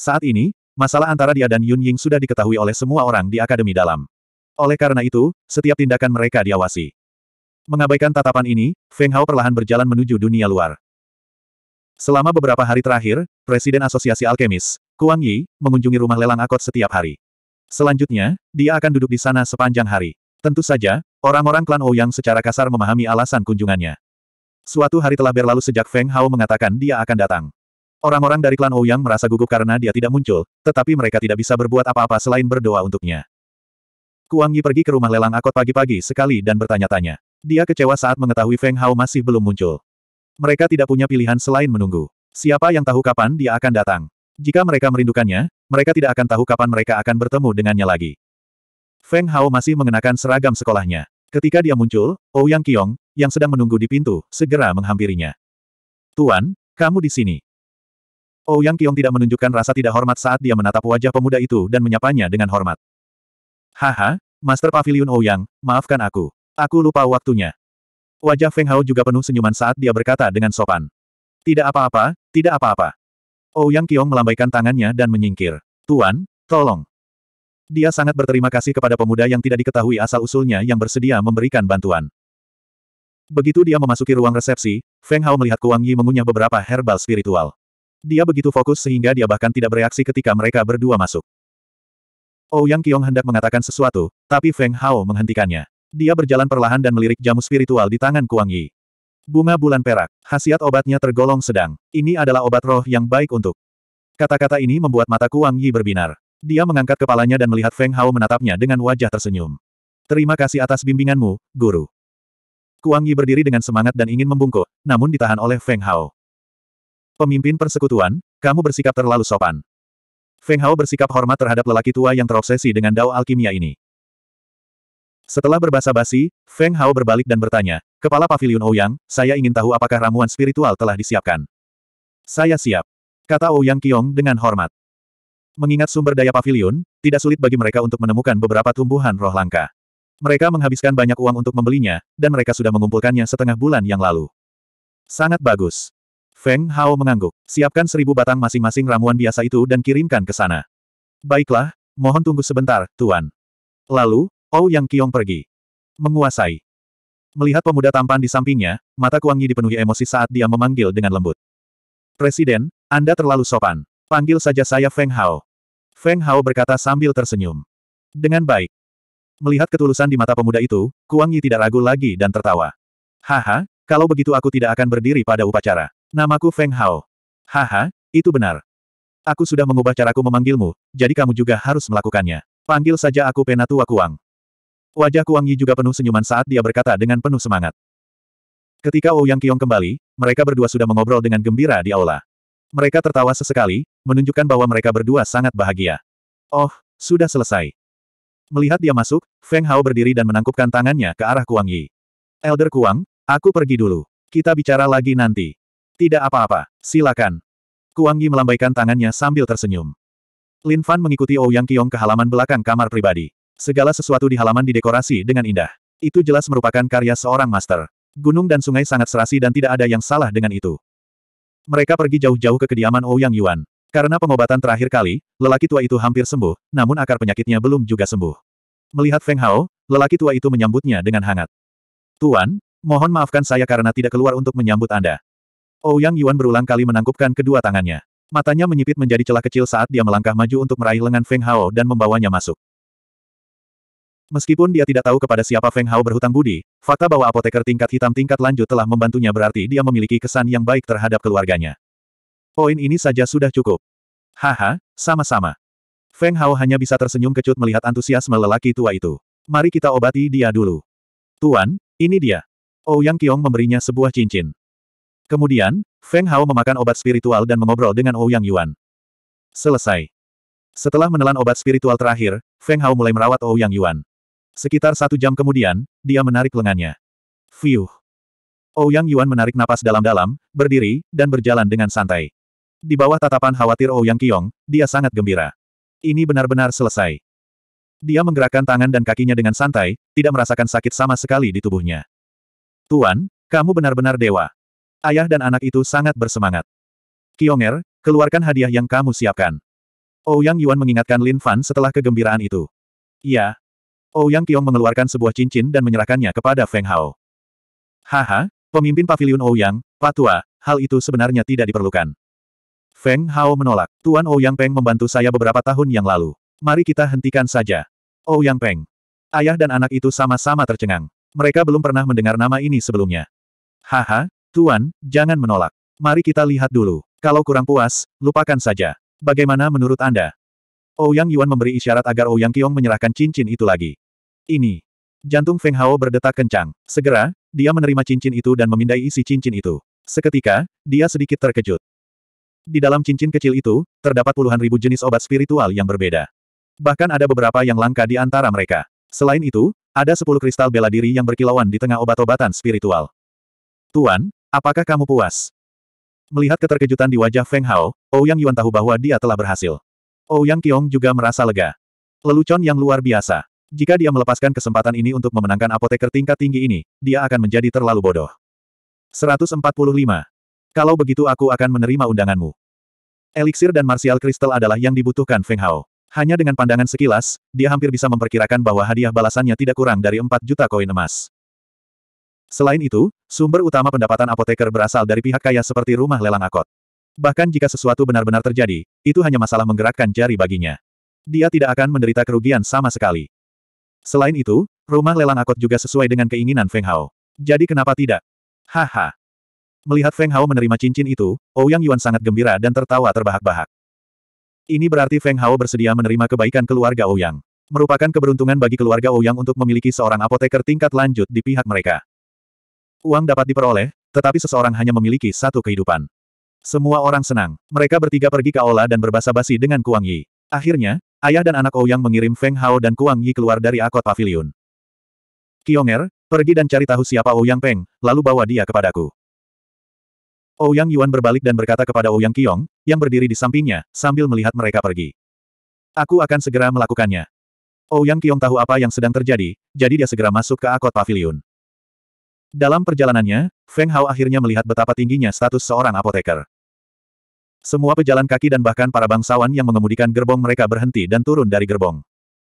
[SPEAKER 1] Saat ini, masalah antara dia dan Yun Ying sudah diketahui oleh semua orang di Akademi Dalam. Oleh karena itu, setiap tindakan mereka diawasi. Mengabaikan tatapan ini, Feng Hao perlahan berjalan menuju dunia luar. Selama beberapa hari terakhir, Presiden Asosiasi Alkemis, Kuang Yi, mengunjungi rumah lelang akot setiap hari. Selanjutnya, dia akan duduk di sana sepanjang hari. Tentu saja, orang-orang klan Ouyang secara kasar memahami alasan kunjungannya. Suatu hari telah berlalu sejak Feng Hao mengatakan dia akan datang. Orang-orang dari klan Ouyang merasa gugup karena dia tidak muncul, tetapi mereka tidak bisa berbuat apa-apa selain berdoa untuknya. Kuang Yi pergi ke rumah lelang akot pagi-pagi sekali dan bertanya-tanya. Dia kecewa saat mengetahui Feng Hao masih belum muncul. Mereka tidak punya pilihan selain menunggu. Siapa yang tahu kapan dia akan datang? Jika mereka merindukannya, mereka tidak akan tahu kapan mereka akan bertemu dengannya lagi. Feng Hao masih mengenakan seragam sekolahnya. Ketika dia muncul, Ouyang oh Kiong, yang sedang menunggu di pintu, segera menghampirinya. Tuan, kamu di sini. Ouyang oh Kiong tidak menunjukkan rasa tidak hormat saat dia menatap wajah pemuda itu dan menyapanya dengan hormat. Haha, Master Pavilion Ouyang, oh maafkan aku. Aku lupa waktunya. Wajah Feng Hao juga penuh senyuman saat dia berkata dengan sopan. Tidak apa-apa, tidak apa-apa. Ouyang Kiong melambaikan tangannya dan menyingkir. Tuan, tolong. Dia sangat berterima kasih kepada pemuda yang tidak diketahui asal-usulnya yang bersedia memberikan bantuan. Begitu dia memasuki ruang resepsi, Feng Hao melihat Kuang Yi mengunyah beberapa herbal spiritual. Dia begitu fokus sehingga dia bahkan tidak bereaksi ketika mereka berdua masuk. Ouyang oh, Qiong hendak mengatakan sesuatu, tapi Feng Hao menghentikannya. Dia berjalan perlahan dan melirik jamu spiritual di tangan Kuang Yi. Bunga bulan perak, khasiat obatnya tergolong sedang. Ini adalah obat roh yang baik untuk. Kata-kata ini membuat mata Kuang Yi berbinar. Dia mengangkat kepalanya dan melihat Feng Hao menatapnya dengan wajah tersenyum. Terima kasih atas bimbinganmu, guru. Kuang Yi berdiri dengan semangat dan ingin membungkuk, namun ditahan oleh Feng Hao. Pemimpin persekutuan, kamu bersikap terlalu sopan. Feng Hao bersikap hormat terhadap lelaki tua yang terobsesi dengan dao alkimia ini. Setelah berbahasa basi, Feng Hao berbalik dan bertanya, Kepala Paviliun Ouyang, oh saya ingin tahu apakah ramuan spiritual telah disiapkan. Saya siap. Kata Ouyang oh Qiong dengan hormat. Mengingat sumber daya pavilion, tidak sulit bagi mereka untuk menemukan beberapa tumbuhan roh langka. Mereka menghabiskan banyak uang untuk membelinya, dan mereka sudah mengumpulkannya setengah bulan yang lalu. Sangat bagus. Feng Hao mengangguk. Siapkan seribu batang masing-masing ramuan biasa itu dan kirimkan ke sana. Baiklah, mohon tunggu sebentar, Tuan. Lalu, Ou Yang Kiong pergi. Menguasai. Melihat pemuda tampan di sampingnya, mata Kuang Yi dipenuhi emosi saat dia memanggil dengan lembut. Presiden, Anda terlalu sopan. Panggil saja saya Feng Hao. Feng Hao berkata sambil tersenyum. Dengan baik. Melihat ketulusan di mata pemuda itu, Kuang Yi tidak ragu lagi dan tertawa. Haha, kalau begitu aku tidak akan berdiri pada upacara. Namaku Feng Hao. Haha, itu benar. Aku sudah mengubah caraku memanggilmu, jadi kamu juga harus melakukannya. Panggil saja aku Penatua Kuang. Wajah Kuang Yi juga penuh senyuman saat dia berkata dengan penuh semangat. Ketika Ouyang Yang Qiong kembali, mereka berdua sudah mengobrol dengan gembira di aula. Mereka tertawa sesekali, menunjukkan bahwa mereka berdua sangat bahagia. Oh, sudah selesai. Melihat dia masuk, Feng Hao berdiri dan menangkupkan tangannya ke arah Kuang Yi. Elder Kuang, aku pergi dulu. Kita bicara lagi nanti. Tidak apa-apa, silakan. Kuang Yi melambaikan tangannya sambil tersenyum. Lin Fan mengikuti Ouyang Qiong ke halaman belakang kamar pribadi. Segala sesuatu di halaman didekorasi dengan indah. Itu jelas merupakan karya seorang master. Gunung dan sungai sangat serasi dan tidak ada yang salah dengan itu. Mereka pergi jauh-jauh ke kediaman Ouyang oh Yuan. Karena pengobatan terakhir kali, lelaki tua itu hampir sembuh, namun akar penyakitnya belum juga sembuh. Melihat Feng Hao, lelaki tua itu menyambutnya dengan hangat. Tuan, mohon maafkan saya karena tidak keluar untuk menyambut Anda. Ouyang oh Yuan berulang kali menangkupkan kedua tangannya. Matanya menyipit menjadi celah kecil saat dia melangkah maju untuk meraih lengan Feng Hao dan membawanya masuk. Meskipun dia tidak tahu kepada siapa Feng Hao berhutang budi, fakta bahwa apoteker tingkat hitam tingkat lanjut telah membantunya berarti dia memiliki kesan yang baik terhadap keluarganya. Poin ini saja sudah cukup. Haha, sama-sama. Feng Hao hanya bisa tersenyum kecut melihat antusiasme lelaki tua itu. Mari kita obati dia dulu. Tuan, ini dia. Ouyang oh, Qiong memberinya sebuah cincin. Kemudian, Feng Hao memakan obat spiritual dan mengobrol dengan Ouyang oh Yuan. Selesai. Setelah menelan obat spiritual terakhir, Feng Hao mulai merawat Ouyang oh Yuan. Sekitar satu jam kemudian, dia menarik lengannya. Fiuh. Ouyang oh, Yuan menarik napas dalam-dalam, berdiri, dan berjalan dengan santai. Di bawah tatapan khawatir Ouyang oh Qiong, dia sangat gembira. Ini benar-benar selesai. Dia menggerakkan tangan dan kakinya dengan santai, tidak merasakan sakit sama sekali di tubuhnya. Tuan, kamu benar-benar dewa. Ayah dan anak itu sangat bersemangat. Kionger, keluarkan hadiah yang kamu siapkan. Ouyang oh, Yuan mengingatkan Lin Fan setelah kegembiraan itu. Ya, Ouyang oh, Qiong mengeluarkan sebuah cincin dan menyerahkannya kepada Feng Hao. Haha, pemimpin pavilion Ouyang, oh Pak tua, hal itu sebenarnya tidak diperlukan. Feng Hao menolak. Tuan Ouyang oh Peng membantu saya beberapa tahun yang lalu. Mari kita hentikan saja. Ouyang Peng. Ayah dan anak itu sama-sama tercengang. Mereka belum pernah mendengar nama ini sebelumnya. Haha, Tuan, jangan menolak. Mari kita lihat dulu. Kalau kurang puas, lupakan saja. Bagaimana menurut Anda? Ouyang oh, Yuan memberi isyarat agar Ouyang oh Qiong menyerahkan cincin itu lagi. Ini. Jantung Feng Hao berdetak kencang. Segera, dia menerima cincin itu dan memindai isi cincin itu. Seketika, dia sedikit terkejut. Di dalam cincin kecil itu, terdapat puluhan ribu jenis obat spiritual yang berbeda. Bahkan ada beberapa yang langka di antara mereka. Selain itu, ada sepuluh kristal bela diri yang berkilauan di tengah obat-obatan spiritual. Tuan, apakah kamu puas? Melihat keterkejutan di wajah Feng Hao, Ouyang oh Yuan tahu bahwa dia telah berhasil. Ouyang oh, Qiong juga merasa lega. Lelucon yang luar biasa. Jika dia melepaskan kesempatan ini untuk memenangkan apoteker tingkat tinggi ini, dia akan menjadi terlalu bodoh. 145. Kalau begitu aku akan menerima undanganmu. Elixir dan martial Crystal adalah yang dibutuhkan Feng Hao. Hanya dengan pandangan sekilas, dia hampir bisa memperkirakan bahwa hadiah balasannya tidak kurang dari 4 juta koin emas. Selain itu, sumber utama pendapatan apoteker berasal dari pihak kaya seperti rumah lelang akot. Bahkan jika sesuatu benar-benar terjadi, itu hanya masalah menggerakkan jari baginya. Dia tidak akan menderita kerugian sama sekali. Selain itu, rumah lelang akut juga sesuai dengan keinginan Feng Hao. Jadi kenapa tidak? Haha. Melihat Feng Hao menerima cincin itu, Ouyang oh Yuan sangat gembira dan tertawa terbahak-bahak. Ini berarti Feng Hao bersedia menerima kebaikan keluarga Ouyang. Oh Merupakan keberuntungan bagi keluarga Ouyang oh untuk memiliki seorang apoteker tingkat lanjut di pihak mereka. Uang dapat diperoleh, tetapi seseorang hanya memiliki satu kehidupan. Semua orang senang. Mereka bertiga pergi ke aula dan berbasa-basi dengan Kuang Yi. Akhirnya, ayah dan anak Ouyang mengirim Feng Hao dan Kuang Yi keluar dari akot pavilion. Kionger, pergi dan cari tahu siapa Ouyang Peng, lalu bawa dia kepadaku. Ouyang Yuan berbalik dan berkata kepada Ouyang Kiong, yang berdiri di sampingnya, sambil melihat mereka pergi. Aku akan segera melakukannya. Ouyang Kiong tahu apa yang sedang terjadi, jadi dia segera masuk ke akot pavilion. Dalam perjalanannya, Feng Hao akhirnya melihat betapa tingginya status seorang apoteker. Semua pejalan kaki dan bahkan para bangsawan yang mengemudikan gerbong mereka berhenti dan turun dari gerbong.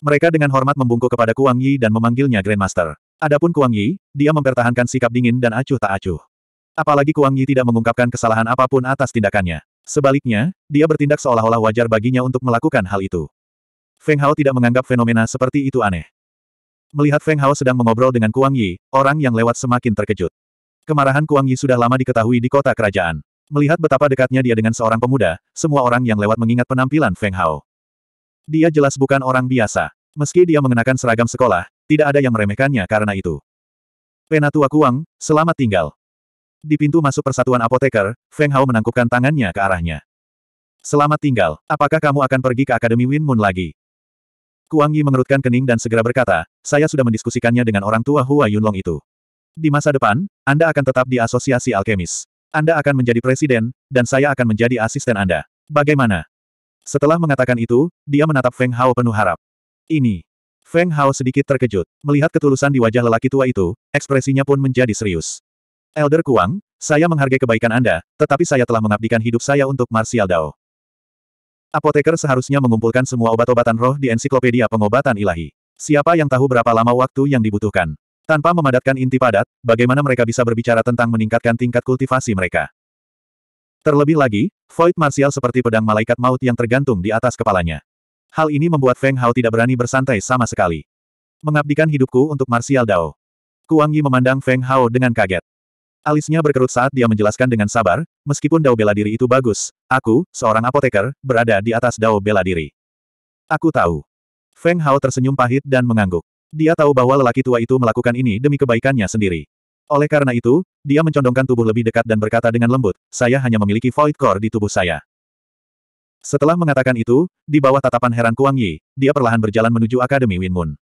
[SPEAKER 1] Mereka dengan hormat membungkuk kepada Kuang Yi dan memanggilnya Grandmaster. Adapun Kuang Yi, dia mempertahankan sikap dingin dan acuh tak acuh. Apalagi Kuang Yi tidak mengungkapkan kesalahan apapun atas tindakannya. Sebaliknya, dia bertindak seolah-olah wajar baginya untuk melakukan hal itu. Feng Hao tidak menganggap fenomena seperti itu aneh. Melihat Feng Hao sedang mengobrol dengan Kuang Yi, orang yang lewat semakin terkejut. Kemarahan Kuang Yi sudah lama diketahui di kota kerajaan. Melihat betapa dekatnya dia dengan seorang pemuda, semua orang yang lewat mengingat penampilan Feng Hao. Dia jelas bukan orang biasa. Meski dia mengenakan seragam sekolah, tidak ada yang meremehkannya karena itu. Penatua Kuang, selamat tinggal. Di pintu masuk persatuan apoteker, Feng Hao menangkupkan tangannya ke arahnya. Selamat tinggal, apakah kamu akan pergi ke Akademi Win Moon lagi? Kuang Yi mengerutkan kening dan segera berkata, saya sudah mendiskusikannya dengan orang tua Hua Yunlong itu. Di masa depan, Anda akan tetap di asosiasi alkemis. Anda akan menjadi presiden, dan saya akan menjadi asisten Anda. Bagaimana? Setelah mengatakan itu, dia menatap Feng Hao penuh harap. Ini. Feng Hao sedikit terkejut. Melihat ketulusan di wajah lelaki tua itu, ekspresinya pun menjadi serius. Elder Kuang, saya menghargai kebaikan Anda, tetapi saya telah mengabdikan hidup saya untuk Martial Dao. Apoteker seharusnya mengumpulkan semua obat-obatan roh di ensiklopedia pengobatan ilahi. Siapa yang tahu berapa lama waktu yang dibutuhkan? Tanpa memadatkan inti padat, bagaimana mereka bisa berbicara tentang meningkatkan tingkat kultivasi mereka? Terlebih lagi, void Martial seperti pedang malaikat maut yang tergantung di atas kepalanya. Hal ini membuat Feng Hao tidak berani bersantai sama sekali. Mengabdikan hidupku untuk Martial Dao. Kuang Yi memandang Feng Hao dengan kaget. Alisnya berkerut saat dia menjelaskan dengan sabar, meskipun dao bela diri itu bagus, aku, seorang apoteker, berada di atas dao bela diri. Aku tahu. Feng Hao tersenyum pahit dan mengangguk. Dia tahu bahwa lelaki tua itu melakukan ini demi kebaikannya sendiri. Oleh karena itu, dia mencondongkan tubuh lebih dekat dan berkata dengan lembut, saya hanya memiliki void core di tubuh saya. Setelah mengatakan itu, di bawah tatapan heran Kuang Yi, dia perlahan berjalan menuju Akademi Win Moon.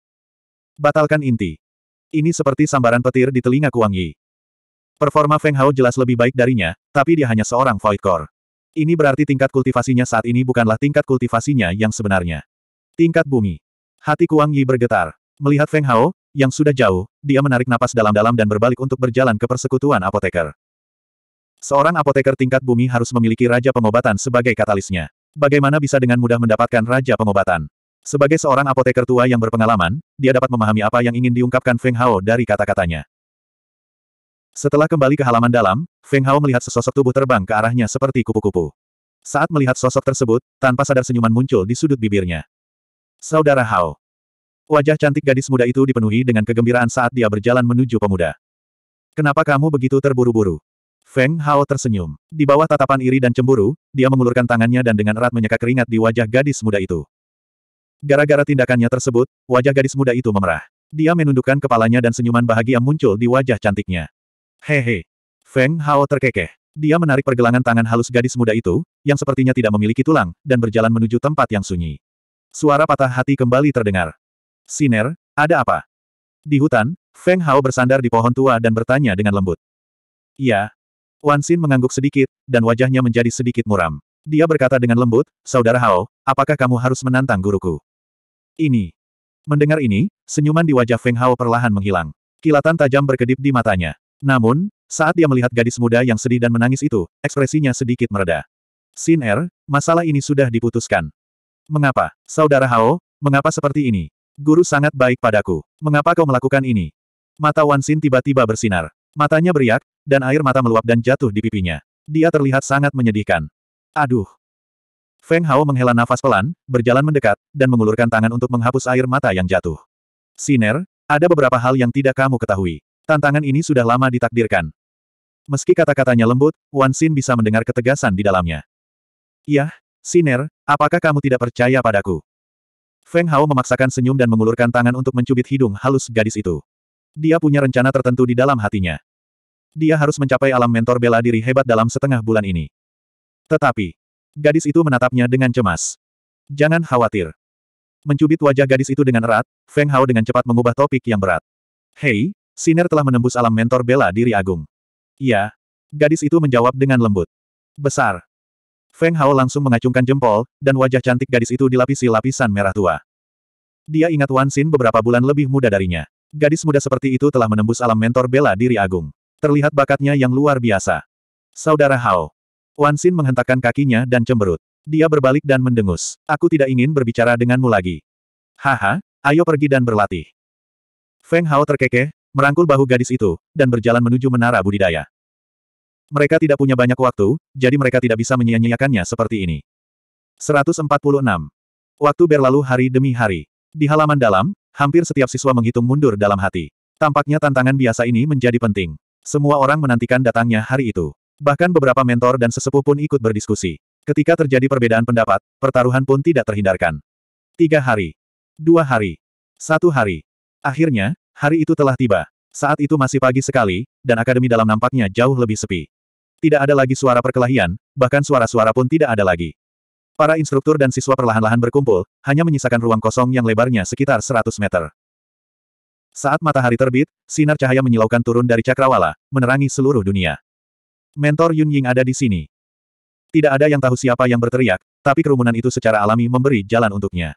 [SPEAKER 1] Batalkan inti. Ini seperti sambaran petir di telinga Kuang Yi. Performa Feng Hao jelas lebih baik darinya, tapi dia hanya seorang Void Core. Ini berarti tingkat kultivasinya saat ini bukanlah tingkat kultivasinya yang sebenarnya. Tingkat bumi. Hati Kuang Yi bergetar. Melihat Feng Hao, yang sudah jauh, dia menarik napas dalam-dalam dan berbalik untuk berjalan ke persekutuan apoteker. Seorang apoteker tingkat bumi harus memiliki raja pengobatan sebagai katalisnya. Bagaimana bisa dengan mudah mendapatkan raja pengobatan? Sebagai seorang apoteker tua yang berpengalaman, dia dapat memahami apa yang ingin diungkapkan Feng Hao dari kata-katanya. Setelah kembali ke halaman dalam, Feng Hao melihat sesosok tubuh terbang ke arahnya seperti kupu-kupu. Saat melihat sosok tersebut, tanpa sadar senyuman muncul di sudut bibirnya. Saudara Hao. Wajah cantik gadis muda itu dipenuhi dengan kegembiraan saat dia berjalan menuju pemuda. Kenapa kamu begitu terburu-buru? Feng Hao tersenyum. Di bawah tatapan iri dan cemburu, dia mengulurkan tangannya dan dengan erat menyeka keringat di wajah gadis muda itu. Gara-gara tindakannya tersebut, wajah gadis muda itu memerah. Dia menundukkan kepalanya dan senyuman bahagia muncul di wajah cantiknya. Hehe. Feng Hao terkekeh. Dia menarik pergelangan tangan halus gadis muda itu, yang sepertinya tidak memiliki tulang, dan berjalan menuju tempat yang sunyi. Suara patah hati kembali terdengar. Siner, ada apa? Di hutan, Feng Hao bersandar di pohon tua dan bertanya dengan lembut. Ya. Wan Xin mengangguk sedikit, dan wajahnya menjadi sedikit muram. Dia berkata dengan lembut, Saudara Hao, apakah kamu harus menantang guruku? Ini. Mendengar ini, senyuman di wajah Feng Hao perlahan menghilang. Kilatan tajam berkedip di matanya. Namun, saat dia melihat gadis muda yang sedih dan menangis itu, ekspresinya sedikit mereda. Sin Er, masalah ini sudah diputuskan. Mengapa, saudara Hao, mengapa seperti ini? Guru sangat baik padaku. Mengapa kau melakukan ini? Mata Wan Xin tiba-tiba bersinar. Matanya beriak, dan air mata meluap dan jatuh di pipinya. Dia terlihat sangat menyedihkan. Aduh. Feng Hao menghela nafas pelan, berjalan mendekat, dan mengulurkan tangan untuk menghapus air mata yang jatuh. Siner, ada beberapa hal yang tidak kamu ketahui. Tantangan ini sudah lama ditakdirkan. Meski kata-katanya lembut, Wan Xin bisa mendengar ketegasan di dalamnya. Yah, Siner, apakah kamu tidak percaya padaku? Feng Hao memaksakan senyum dan mengulurkan tangan untuk mencubit hidung halus gadis itu. Dia punya rencana tertentu di dalam hatinya. Dia harus mencapai alam mentor bela diri hebat dalam setengah bulan ini. Tetapi, gadis itu menatapnya dengan cemas. Jangan khawatir. Mencubit wajah gadis itu dengan erat, Feng Hao dengan cepat mengubah topik yang berat. Hei, Siner telah menembus alam mentor bela diri agung. Iya. Gadis itu menjawab dengan lembut. Besar. Feng Hao langsung mengacungkan jempol, dan wajah cantik gadis itu dilapisi lapisan merah tua. Dia ingat Wan Xin beberapa bulan lebih muda darinya. Gadis muda seperti itu telah menembus alam mentor bela diri agung. Terlihat bakatnya yang luar biasa. Saudara Hao. Wan Xin menghentakkan kakinya dan cemberut. Dia berbalik dan mendengus. Aku tidak ingin berbicara denganmu lagi. Haha, ayo pergi dan berlatih. Feng Hao terkekeh, merangkul bahu gadis itu, dan berjalan menuju menara budidaya. Mereka tidak punya banyak waktu, jadi mereka tidak bisa menyia-nyiakannya seperti ini. 146. Waktu berlalu hari demi hari. Di halaman dalam, hampir setiap siswa menghitung mundur dalam hati. Tampaknya tantangan biasa ini menjadi penting. Semua orang menantikan datangnya hari itu. Bahkan beberapa mentor dan sesepuh pun ikut berdiskusi. Ketika terjadi perbedaan pendapat, pertaruhan pun tidak terhindarkan. Tiga hari. Dua hari. Satu hari. Akhirnya, Hari itu telah tiba. Saat itu masih pagi sekali, dan akademi dalam nampaknya jauh lebih sepi. Tidak ada lagi suara perkelahian, bahkan suara-suara pun tidak ada lagi. Para instruktur dan siswa perlahan-lahan berkumpul, hanya menyisakan ruang kosong yang lebarnya sekitar 100 meter. Saat matahari terbit, sinar cahaya menyilaukan turun dari cakrawala, menerangi seluruh dunia. Mentor Yun Ying ada di sini. Tidak ada yang tahu siapa yang berteriak, tapi kerumunan itu secara alami memberi jalan untuknya.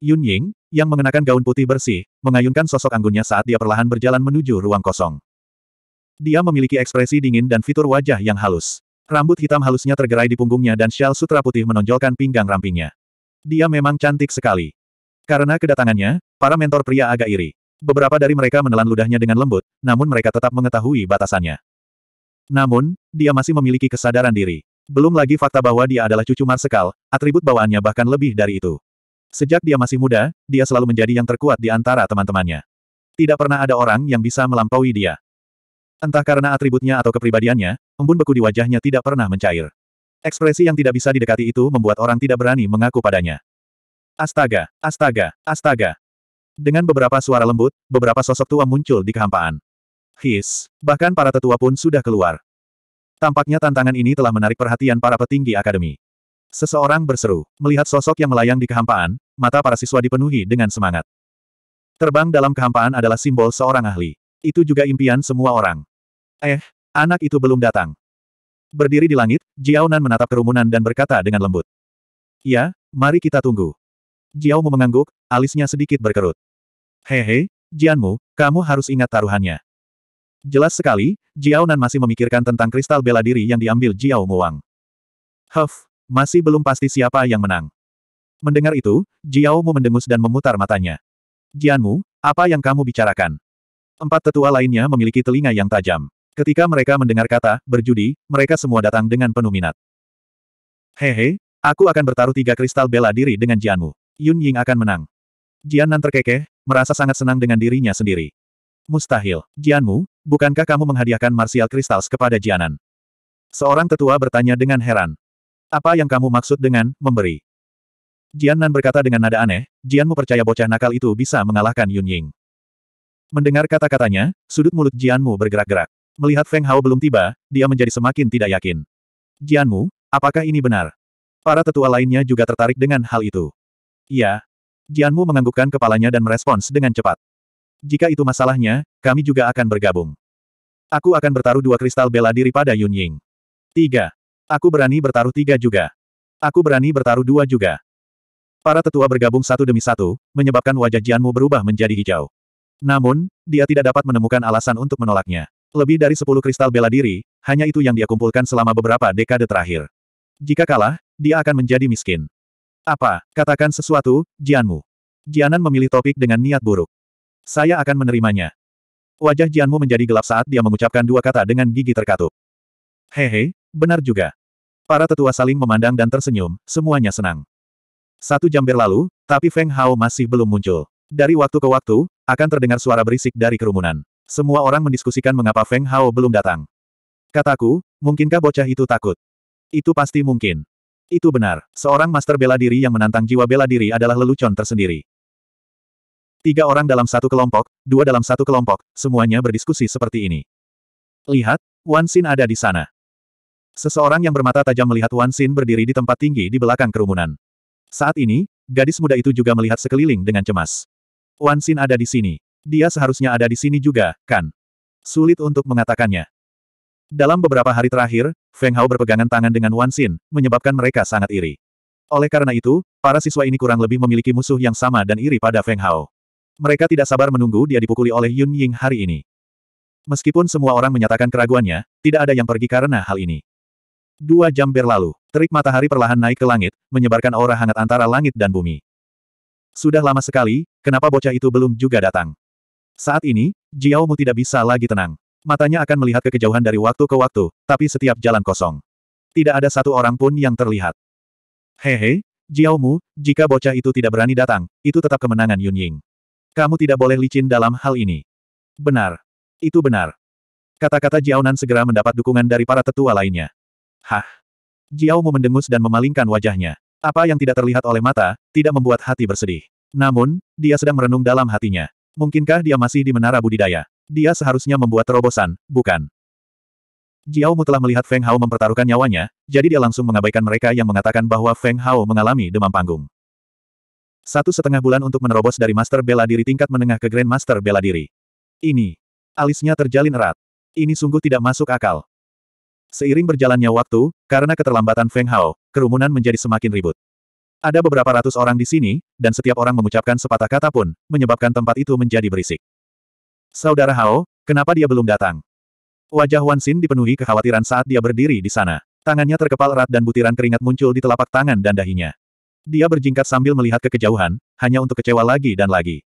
[SPEAKER 1] Yun Ying, yang mengenakan gaun putih bersih, mengayunkan sosok anggunnya saat dia perlahan berjalan menuju ruang kosong. Dia memiliki ekspresi dingin dan fitur wajah yang halus. Rambut hitam halusnya tergerai di punggungnya dan syal sutra putih menonjolkan pinggang rampingnya. Dia memang cantik sekali. Karena kedatangannya, para mentor pria agak iri. Beberapa dari mereka menelan ludahnya dengan lembut, namun mereka tetap mengetahui batasannya. Namun, dia masih memiliki kesadaran diri. Belum lagi fakta bahwa dia adalah cucu Marsekal, atribut bawaannya bahkan lebih dari itu. Sejak dia masih muda, dia selalu menjadi yang terkuat di antara teman-temannya. Tidak pernah ada orang yang bisa melampaui dia. Entah karena atributnya atau kepribadiannya, embun beku di wajahnya tidak pernah mencair. Ekspresi yang tidak bisa didekati itu membuat orang tidak berani mengaku padanya. Astaga, astaga, astaga. Dengan beberapa suara lembut, beberapa sosok tua muncul di kehampaan. His, bahkan para tetua pun sudah keluar. Tampaknya tantangan ini telah menarik perhatian para petinggi akademi. Seseorang berseru. Melihat sosok yang melayang di kehampaan, mata para siswa dipenuhi dengan semangat. Terbang dalam kehampaan adalah simbol seorang ahli. Itu juga impian semua orang. Eh, anak itu belum datang. Berdiri di langit, Jiaonan menatap kerumunan dan berkata dengan lembut. Ya, mari kita tunggu. Jiao Mu mengangguk, alisnya sedikit berkerut. Hehe, Jianmu, kamu harus ingat taruhannya. Jelas sekali, Jiao masih memikirkan tentang kristal bela diri yang diambil Jiao Mu Wang. Huff, masih belum pasti siapa yang menang. Mendengar itu, Jiao Mu mendengus dan memutar matanya. Jianmu, apa yang kamu bicarakan? Empat tetua lainnya memiliki telinga yang tajam. Ketika mereka mendengar kata, berjudi, mereka semua datang dengan penuh minat. Hehe, aku akan bertaruh tiga kristal bela diri dengan Jianmu. Yun Ying akan menang. Jian Nan terkekeh, merasa sangat senang dengan dirinya sendiri. Mustahil, Jianmu, bukankah kamu menghadiahkan martial kristal kepada Jianan? Seorang tetua bertanya dengan heran. Apa yang kamu maksud dengan memberi? Jian Nan berkata dengan nada aneh, Jianmu percaya bocah nakal itu bisa mengalahkan Yun Ying. Mendengar kata-katanya, sudut mulut Jianmu bergerak-gerak. Melihat Feng Hao belum tiba, dia menjadi semakin tidak yakin. Jianmu, apakah ini benar? Para tetua lainnya juga tertarik dengan hal itu. Iya. Jianmu menganggukkan kepalanya dan merespons dengan cepat. Jika itu masalahnya, kami juga akan bergabung. Aku akan bertaruh dua kristal bela diri pada Yun Ying. 3. Aku berani bertaruh tiga juga. Aku berani bertaruh dua juga. Para tetua bergabung satu demi satu, menyebabkan wajah Jianmu berubah menjadi hijau. Namun, dia tidak dapat menemukan alasan untuk menolaknya. Lebih dari sepuluh kristal bela diri, hanya itu yang dia kumpulkan selama beberapa dekade terakhir. Jika kalah, dia akan menjadi miskin. Apa, katakan sesuatu, Jianmu. Jianan memilih topik dengan niat buruk. Saya akan menerimanya. Wajah Jianmu menjadi gelap saat dia mengucapkan dua kata dengan gigi terkatup. Hehe, Benar juga. Para tetua saling memandang dan tersenyum, semuanya senang. Satu jam berlalu, tapi Feng Hao masih belum muncul. Dari waktu ke waktu, akan terdengar suara berisik dari kerumunan. Semua orang mendiskusikan mengapa Feng Hao belum datang. Kataku, mungkinkah bocah itu takut? Itu pasti mungkin. Itu benar, seorang master bela diri yang menantang jiwa bela diri adalah lelucon tersendiri. Tiga orang dalam satu kelompok, dua dalam satu kelompok, semuanya berdiskusi seperti ini. Lihat, Wan Xin ada di sana. Seseorang yang bermata tajam melihat Wan Xin berdiri di tempat tinggi di belakang kerumunan. Saat ini, gadis muda itu juga melihat sekeliling dengan cemas. Wan Xin ada di sini. Dia seharusnya ada di sini juga, kan? Sulit untuk mengatakannya. Dalam beberapa hari terakhir, Feng Hao berpegangan tangan dengan Wan Xin, menyebabkan mereka sangat iri. Oleh karena itu, para siswa ini kurang lebih memiliki musuh yang sama dan iri pada Feng Hao. Mereka tidak sabar menunggu dia dipukuli oleh Yun Ying hari ini. Meskipun semua orang menyatakan keraguannya, tidak ada yang pergi karena hal ini. Dua jam berlalu, terik matahari perlahan naik ke langit, menyebarkan aura hangat antara langit dan bumi. Sudah lama sekali, kenapa bocah itu belum juga datang? Saat ini, Jiao tidak bisa lagi tenang. Matanya akan melihat ke kejauhan dari waktu ke waktu, tapi setiap jalan kosong. Tidak ada satu orang pun yang terlihat. Hehe, Jiao jika bocah itu tidak berani datang, itu tetap kemenangan Yunying. Kamu tidak boleh licin dalam hal ini. Benar. Itu benar. Kata-kata Jiaonan segera mendapat dukungan dari para tetua lainnya. Hah! Jiao Mu mendengus dan memalingkan wajahnya. Apa yang tidak terlihat oleh mata, tidak membuat hati bersedih. Namun, dia sedang merenung dalam hatinya. Mungkinkah dia masih di menara budidaya? Dia seharusnya membuat terobosan, bukan? Jiao Mu telah melihat Feng Hao mempertaruhkan nyawanya, jadi dia langsung mengabaikan mereka yang mengatakan bahwa Feng Hao mengalami demam panggung. Satu setengah bulan untuk menerobos dari Master Bela Diri tingkat menengah ke Grand Master Bela Diri. Ini. Alisnya terjalin erat. Ini sungguh tidak masuk akal. Seiring berjalannya waktu, karena keterlambatan Feng Hao, kerumunan menjadi semakin ribut. Ada beberapa ratus orang di sini, dan setiap orang mengucapkan sepatah kata pun, menyebabkan tempat itu menjadi berisik. Saudara Hao, kenapa dia belum datang? Wajah Wan Xin dipenuhi kekhawatiran saat dia berdiri di sana. Tangannya terkepal erat dan butiran keringat muncul di telapak tangan dan dahinya. Dia berjingkat sambil melihat ke kejauhan, hanya untuk kecewa lagi dan lagi.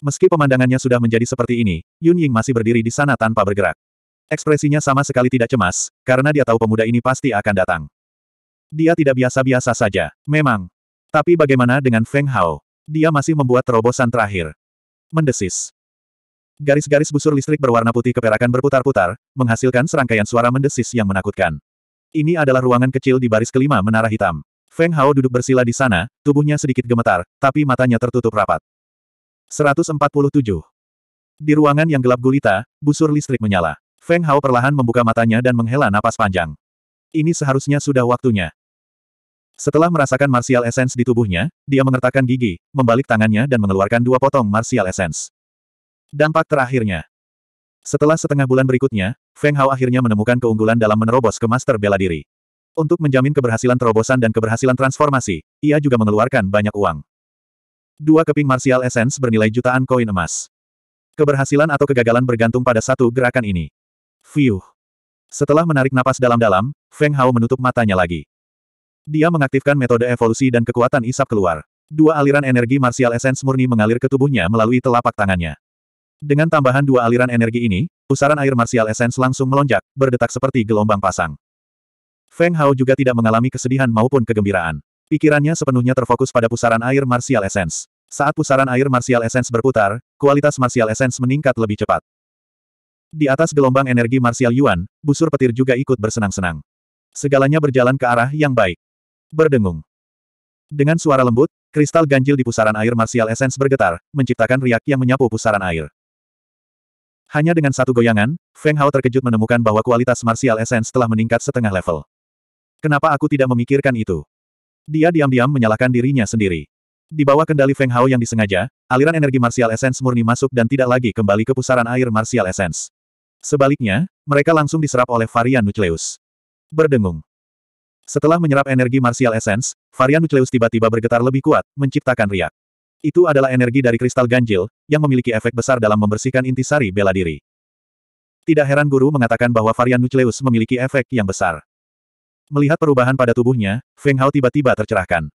[SPEAKER 1] Meski pemandangannya sudah menjadi seperti ini, Yun Ying masih berdiri di sana tanpa bergerak. Ekspresinya sama sekali tidak cemas, karena dia tahu pemuda ini pasti akan datang. Dia tidak biasa-biasa saja, memang. Tapi bagaimana dengan Feng Hao? Dia masih membuat terobosan terakhir. Mendesis. Garis-garis busur listrik berwarna putih keperakan berputar-putar, menghasilkan serangkaian suara mendesis yang menakutkan. Ini adalah ruangan kecil di baris kelima menara hitam. Feng Hao duduk bersila di sana, tubuhnya sedikit gemetar, tapi matanya tertutup rapat. 147. Di ruangan yang gelap gulita, busur listrik menyala. Feng Hao perlahan membuka matanya dan menghela napas panjang. Ini seharusnya sudah waktunya. Setelah merasakan martial essence di tubuhnya, dia mengertakkan gigi, membalik tangannya dan mengeluarkan dua potong martial essence. Dampak terakhirnya. Setelah setengah bulan berikutnya, Feng Hao akhirnya menemukan keunggulan dalam menerobos ke master bela diri. Untuk menjamin keberhasilan terobosan dan keberhasilan transformasi, ia juga mengeluarkan banyak uang. Dua keping martial essence bernilai jutaan koin emas. Keberhasilan atau kegagalan bergantung pada satu gerakan ini. Fiuh. Setelah menarik napas dalam-dalam, Feng Hao menutup matanya lagi. Dia mengaktifkan metode evolusi dan kekuatan isap keluar. Dua aliran energi martial essence murni mengalir ke tubuhnya melalui telapak tangannya. Dengan tambahan dua aliran energi ini, pusaran air martial essence langsung melonjak, berdetak seperti gelombang pasang. Feng Hao juga tidak mengalami kesedihan maupun kegembiraan. Pikirannya sepenuhnya terfokus pada pusaran air martial essence. Saat pusaran air martial essence berputar, kualitas martial essence meningkat lebih cepat. Di atas gelombang energi Martial Yuan, busur petir juga ikut bersenang-senang. Segalanya berjalan ke arah yang baik. Berdengung. Dengan suara lembut, kristal ganjil di pusaran air Martial Essence bergetar, menciptakan riak yang menyapu pusaran air. Hanya dengan satu goyangan, Feng Hao terkejut menemukan bahwa kualitas Martial Essence telah meningkat setengah level. Kenapa aku tidak memikirkan itu? Dia diam-diam menyalahkan dirinya sendiri. Di bawah kendali Feng Hao yang disengaja, aliran energi Martial Essence murni masuk dan tidak lagi kembali ke pusaran air Martial Essence. Sebaliknya, mereka langsung diserap oleh varian nukleus. Berdengung. Setelah menyerap energi martial essence, varian nukleus tiba-tiba bergetar lebih kuat, menciptakan riak. Itu adalah energi dari kristal ganjil, yang memiliki efek besar dalam membersihkan intisari bela diri. Tidak heran guru mengatakan bahwa varian nukleus memiliki efek yang besar. Melihat perubahan pada tubuhnya, Feng Hao tiba-tiba tercerahkan.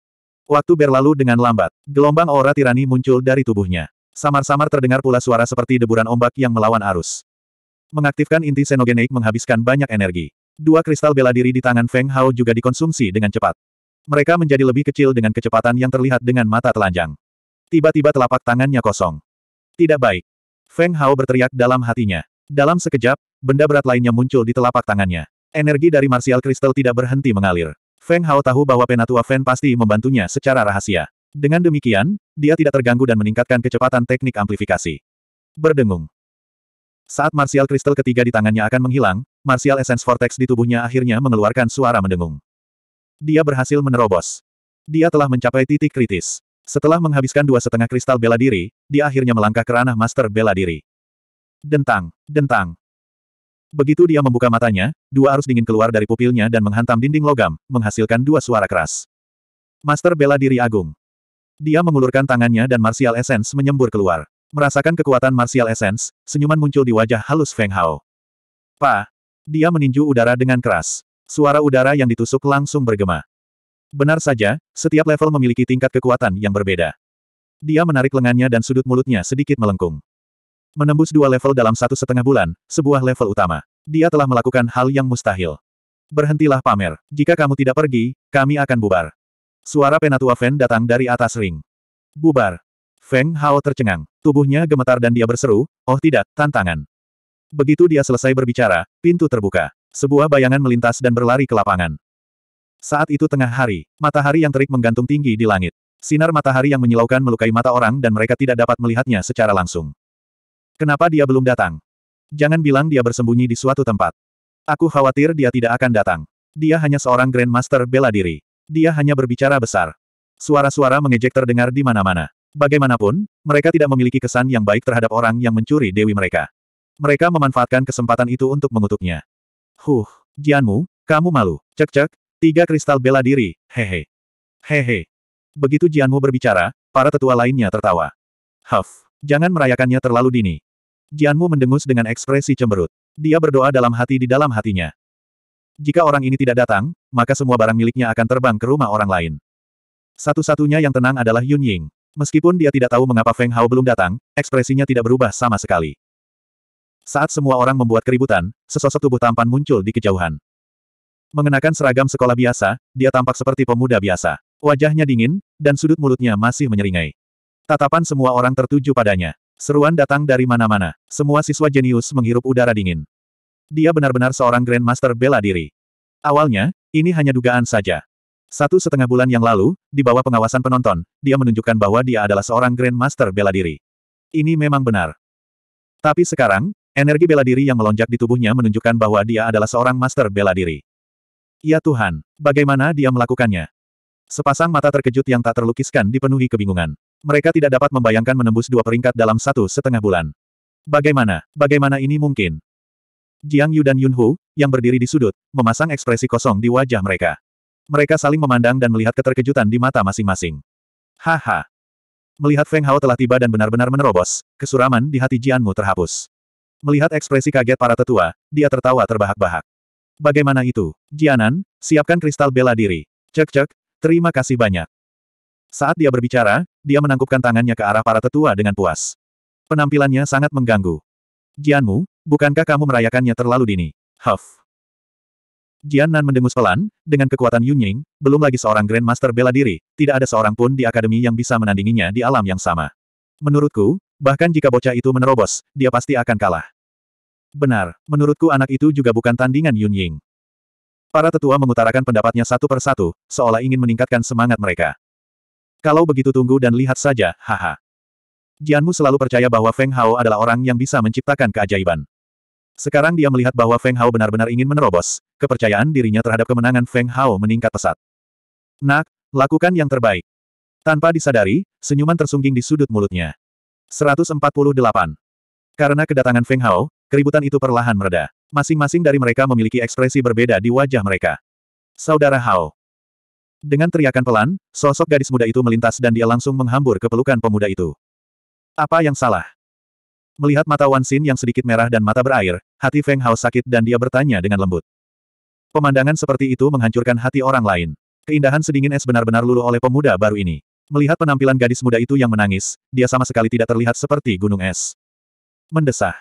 [SPEAKER 1] Waktu berlalu dengan lambat, gelombang aura tirani muncul dari tubuhnya. Samar-samar terdengar pula suara seperti deburan ombak yang melawan arus. Mengaktifkan inti senogenik menghabiskan banyak energi. Dua kristal bela diri di tangan Feng Hao juga dikonsumsi dengan cepat. Mereka menjadi lebih kecil dengan kecepatan yang terlihat dengan mata telanjang. Tiba-tiba telapak tangannya kosong. Tidak baik. Feng Hao berteriak dalam hatinya. Dalam sekejap, benda berat lainnya muncul di telapak tangannya. Energi dari martial kristal tidak berhenti mengalir. Feng Hao tahu bahwa penatua Fen pasti membantunya secara rahasia. Dengan demikian, dia tidak terganggu dan meningkatkan kecepatan teknik amplifikasi. Berdengung. Saat Martial Kristal ketiga di tangannya akan menghilang, Martial Essence Vortex di tubuhnya akhirnya mengeluarkan suara mendengung. Dia berhasil menerobos. Dia telah mencapai titik kritis. Setelah menghabiskan dua setengah kristal bela diri, dia akhirnya melangkah ke ranah master bela diri. Dentang, dentang. Begitu dia membuka matanya, dua arus dingin keluar dari pupilnya dan menghantam dinding logam, menghasilkan dua suara keras. Master bela diri agung. Dia mengulurkan tangannya dan Martial Essence menyembur keluar. Merasakan kekuatan martial essence, senyuman muncul di wajah halus Feng Hao. Pa! Dia meninju udara dengan keras. Suara udara yang ditusuk langsung bergema. Benar saja, setiap level memiliki tingkat kekuatan yang berbeda. Dia menarik lengannya dan sudut mulutnya sedikit melengkung. Menembus dua level dalam satu setengah bulan, sebuah level utama. Dia telah melakukan hal yang mustahil. Berhentilah pamer. Jika kamu tidak pergi, kami akan bubar. Suara penatua Fen datang dari atas ring. Bubar. Feng Hao tercengang. Tubuhnya gemetar dan dia berseru, oh tidak, tantangan. Begitu dia selesai berbicara, pintu terbuka. Sebuah bayangan melintas dan berlari ke lapangan. Saat itu tengah hari, matahari yang terik menggantung tinggi di langit. Sinar matahari yang menyilaukan melukai mata orang dan mereka tidak dapat melihatnya secara langsung. Kenapa dia belum datang? Jangan bilang dia bersembunyi di suatu tempat. Aku khawatir dia tidak akan datang. Dia hanya seorang Grandmaster bela diri. Dia hanya berbicara besar. Suara-suara mengejek terdengar di mana-mana. Bagaimanapun, mereka tidak memiliki kesan yang baik terhadap orang yang mencuri dewi mereka. Mereka memanfaatkan kesempatan itu untuk mengutuknya. Huh, Jianmu, kamu malu. Cek-cek, tiga kristal bela diri, hehe. Hehe. Begitu Jianmu berbicara, para tetua lainnya tertawa. Huff, jangan merayakannya terlalu dini. Jianmu mendengus dengan ekspresi cemberut. Dia berdoa dalam hati di dalam hatinya. Jika orang ini tidak datang, maka semua barang miliknya akan terbang ke rumah orang lain. Satu-satunya yang tenang adalah Yun Ying. Meskipun dia tidak tahu mengapa Feng Hao belum datang, ekspresinya tidak berubah sama sekali. Saat semua orang membuat keributan, sesosok tubuh tampan muncul di kejauhan. Mengenakan seragam sekolah biasa, dia tampak seperti pemuda biasa. Wajahnya dingin, dan sudut mulutnya masih menyeringai. Tatapan semua orang tertuju padanya. Seruan datang dari mana-mana. Semua siswa jenius menghirup udara dingin. Dia benar-benar seorang Grandmaster bela diri. Awalnya, ini hanya dugaan saja. Satu setengah bulan yang lalu, di bawah pengawasan penonton, dia menunjukkan bahwa dia adalah seorang Grand Master bela diri. Ini memang benar. Tapi sekarang, energi bela diri yang melonjak di tubuhnya menunjukkan bahwa dia adalah seorang Master bela diri. Ya Tuhan, bagaimana dia melakukannya? Sepasang mata terkejut yang tak terlukiskan dipenuhi kebingungan. Mereka tidak dapat membayangkan menembus dua peringkat dalam satu setengah bulan. Bagaimana, bagaimana ini mungkin? Jiang Yu dan Yun Hu, yang berdiri di sudut, memasang ekspresi kosong di wajah mereka. Mereka saling memandang dan melihat keterkejutan di mata masing-masing. Haha. Melihat Feng Hao telah tiba dan benar-benar menerobos, kesuraman di hati Jianmu terhapus. Melihat ekspresi kaget para tetua, dia tertawa terbahak-bahak. Bagaimana itu? Jianan, siapkan kristal bela diri. Cek-cek, terima kasih banyak. Saat dia berbicara, dia menangkupkan tangannya ke arah para tetua dengan puas. Penampilannya sangat mengganggu. Jianmu, bukankah kamu merayakannya terlalu dini? Huff. Jian Nan mendengus pelan, dengan kekuatan Yun Ying, belum lagi seorang Grandmaster bela diri, tidak ada seorang pun di akademi yang bisa menandinginya di alam yang sama. Menurutku, bahkan jika bocah itu menerobos, dia pasti akan kalah. Benar, menurutku anak itu juga bukan tandingan Yun Ying. Para tetua mengutarakan pendapatnya satu persatu, seolah ingin meningkatkan semangat mereka. Kalau begitu tunggu dan lihat saja, haha. Jianmu selalu percaya bahwa Feng Hao adalah orang yang bisa menciptakan keajaiban. Sekarang dia melihat bahwa Feng Hao benar-benar ingin menerobos. Kepercayaan dirinya terhadap kemenangan Feng Hao meningkat pesat. Nak, lakukan yang terbaik. Tanpa disadari, senyuman tersungging di sudut mulutnya. 148. Karena kedatangan Feng Hao, keributan itu perlahan mereda. Masing-masing dari mereka memiliki ekspresi berbeda di wajah mereka. Saudara Hao. Dengan teriakan pelan, sosok gadis muda itu melintas dan dia langsung menghambur ke pelukan pemuda itu. Apa yang salah? Melihat mata Wan Xin yang sedikit merah dan mata berair, hati Feng Hao sakit dan dia bertanya dengan lembut. Pemandangan seperti itu menghancurkan hati orang lain. Keindahan sedingin es benar-benar luluh oleh pemuda baru ini. Melihat penampilan gadis muda itu yang menangis, dia sama sekali tidak terlihat seperti gunung es. Mendesah.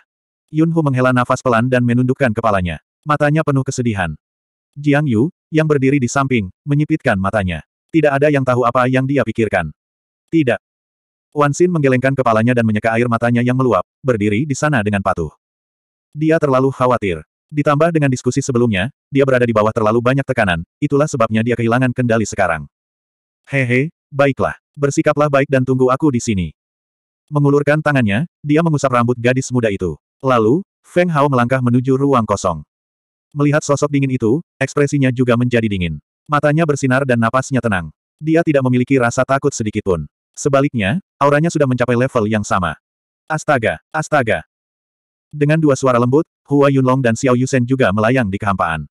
[SPEAKER 1] Yun Hu menghela nafas pelan dan menundukkan kepalanya. Matanya penuh kesedihan. Jiang Yu, yang berdiri di samping, menyipitkan matanya. Tidak ada yang tahu apa yang dia pikirkan. Tidak, Wan Xin menggelengkan kepalanya dan menyeka air matanya yang meluap, berdiri di sana dengan patuh. Dia terlalu khawatir. Ditambah dengan diskusi sebelumnya, dia berada di bawah terlalu banyak tekanan, itulah sebabnya dia kehilangan kendali sekarang. Hehe, baiklah. Bersikaplah baik dan tunggu aku di sini. Mengulurkan tangannya, dia mengusap rambut gadis muda itu. Lalu, Feng Hao melangkah menuju ruang kosong. Melihat sosok dingin itu, ekspresinya juga menjadi dingin. Matanya bersinar dan napasnya tenang. Dia tidak memiliki rasa takut sedikitpun. Sebaliknya, Auranya sudah mencapai level yang sama. Astaga, astaga. Dengan dua suara lembut, Hua Yunlong dan Xiao Yusen juga melayang di kehampaan.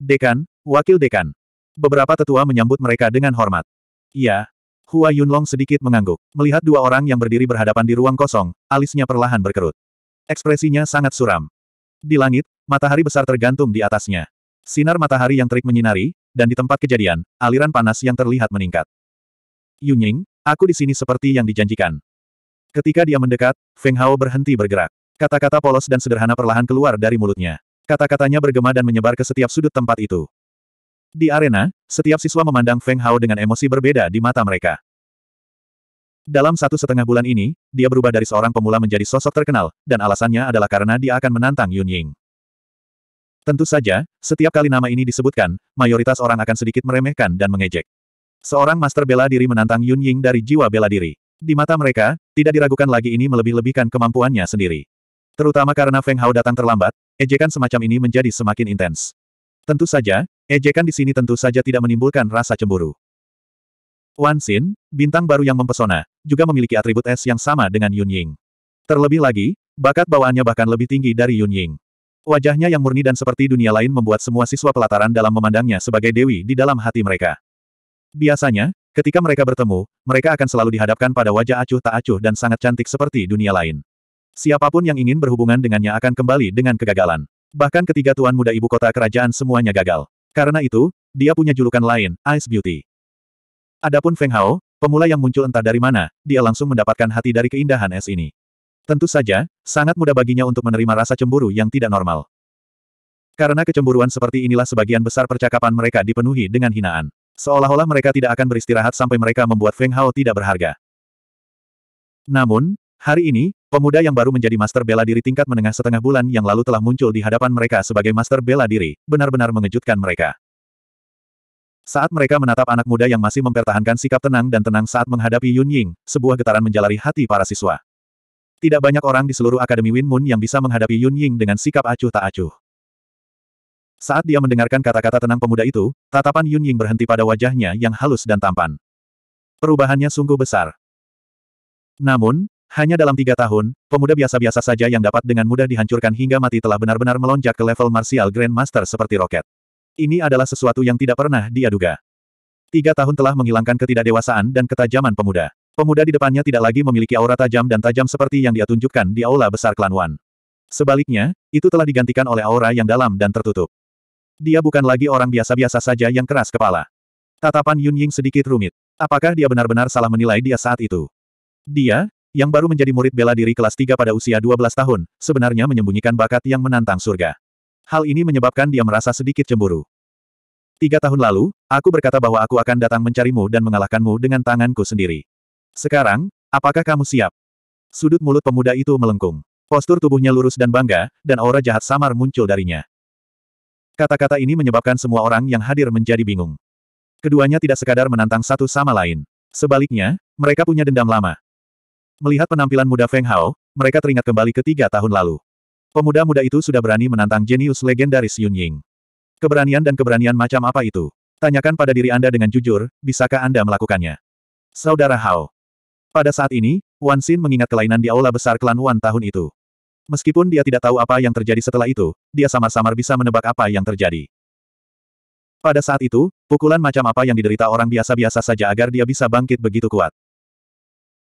[SPEAKER 1] Dekan, wakil dekan. Beberapa tetua menyambut mereka dengan hormat. Iya. Hua Yunlong sedikit mengangguk. Melihat dua orang yang berdiri berhadapan di ruang kosong, alisnya perlahan berkerut. Ekspresinya sangat suram. Di langit, matahari besar tergantung di atasnya. Sinar matahari yang terik menyinari, dan di tempat kejadian, aliran panas yang terlihat meningkat. Yunying, Aku di sini seperti yang dijanjikan. Ketika dia mendekat, Feng Hao berhenti bergerak. Kata-kata polos dan sederhana perlahan keluar dari mulutnya. Kata-katanya bergema dan menyebar ke setiap sudut tempat itu. Di arena, setiap siswa memandang Feng Hao dengan emosi berbeda di mata mereka. Dalam satu setengah bulan ini, dia berubah dari seorang pemula menjadi sosok terkenal, dan alasannya adalah karena dia akan menantang Yun Ying. Tentu saja, setiap kali nama ini disebutkan, mayoritas orang akan sedikit meremehkan dan mengejek. Seorang master bela diri menantang Yun Ying dari jiwa bela diri. Di mata mereka, tidak diragukan lagi ini melebih-lebihkan kemampuannya sendiri. Terutama karena Feng Hao datang terlambat, ejekan semacam ini menjadi semakin intens. Tentu saja, ejekan di sini tentu saja tidak menimbulkan rasa cemburu. Wan Xin, bintang baru yang mempesona, juga memiliki atribut es yang sama dengan Yun Ying. Terlebih lagi, bakat bawaannya bahkan lebih tinggi dari Yun Ying. Wajahnya yang murni dan seperti dunia lain membuat semua siswa pelataran dalam memandangnya sebagai dewi di dalam hati mereka. Biasanya, ketika mereka bertemu, mereka akan selalu dihadapkan pada wajah acuh tak acuh dan sangat cantik seperti dunia lain. Siapapun yang ingin berhubungan dengannya akan kembali dengan kegagalan. Bahkan ketiga tuan muda ibu kota kerajaan semuanya gagal. Karena itu, dia punya julukan lain, Ice Beauty. Adapun Feng Hao, Pemula yang muncul entah dari mana, dia langsung mendapatkan hati dari keindahan es ini. Tentu saja, sangat mudah baginya untuk menerima rasa cemburu yang tidak normal. Karena kecemburuan seperti inilah sebagian besar percakapan mereka dipenuhi dengan hinaan. Seolah-olah mereka tidak akan beristirahat sampai mereka membuat Feng Hao tidak berharga. Namun, hari ini, pemuda yang baru menjadi master bela diri tingkat menengah setengah bulan yang lalu telah muncul di hadapan mereka sebagai master bela diri, benar-benar mengejutkan mereka. Saat mereka menatap anak muda yang masih mempertahankan sikap tenang dan tenang saat menghadapi Yun Ying, sebuah getaran menjalari hati para siswa. Tidak banyak orang di seluruh Akademi Win Moon yang bisa menghadapi Yun Ying dengan sikap acuh tak acuh. Saat dia mendengarkan kata-kata tenang pemuda itu, tatapan Yun Ying berhenti pada wajahnya yang halus dan tampan. Perubahannya sungguh besar. Namun, hanya dalam tiga tahun, pemuda biasa-biasa saja yang dapat dengan mudah dihancurkan hingga mati telah benar-benar melonjak ke level martial grandmaster seperti roket. Ini adalah sesuatu yang tidak pernah dia duga. Tiga tahun telah menghilangkan ketidakdewasaan dan ketajaman pemuda. Pemuda di depannya tidak lagi memiliki aura tajam dan tajam seperti yang dia tunjukkan di aula besar klan Wan. Sebaliknya, itu telah digantikan oleh aura yang dalam dan tertutup. Dia bukan lagi orang biasa-biasa saja yang keras kepala. Tatapan Yun Ying sedikit rumit. Apakah dia benar-benar salah menilai dia saat itu? Dia, yang baru menjadi murid bela diri kelas 3 pada usia 12 tahun, sebenarnya menyembunyikan bakat yang menantang surga. Hal ini menyebabkan dia merasa sedikit cemburu. Tiga tahun lalu, aku berkata bahwa aku akan datang mencarimu dan mengalahkanmu dengan tanganku sendiri. Sekarang, apakah kamu siap? Sudut mulut pemuda itu melengkung. Postur tubuhnya lurus dan bangga, dan aura jahat samar muncul darinya. Kata-kata ini menyebabkan semua orang yang hadir menjadi bingung. Keduanya tidak sekadar menantang satu sama lain. Sebaliknya, mereka punya dendam lama. Melihat penampilan muda Feng Hao, mereka teringat kembali ke tiga tahun lalu. Pemuda-muda itu sudah berani menantang jenius legendaris Yun Ying. Keberanian dan keberanian macam apa itu? Tanyakan pada diri Anda dengan jujur, bisakah Anda melakukannya? Saudara Hao. Pada saat ini, Wan Xin mengingat kelainan di aula besar klan Wan tahun itu. Meskipun dia tidak tahu apa yang terjadi setelah itu, dia samar-samar bisa menebak apa yang terjadi. Pada saat itu, pukulan macam apa yang diderita orang biasa-biasa saja agar dia bisa bangkit begitu kuat.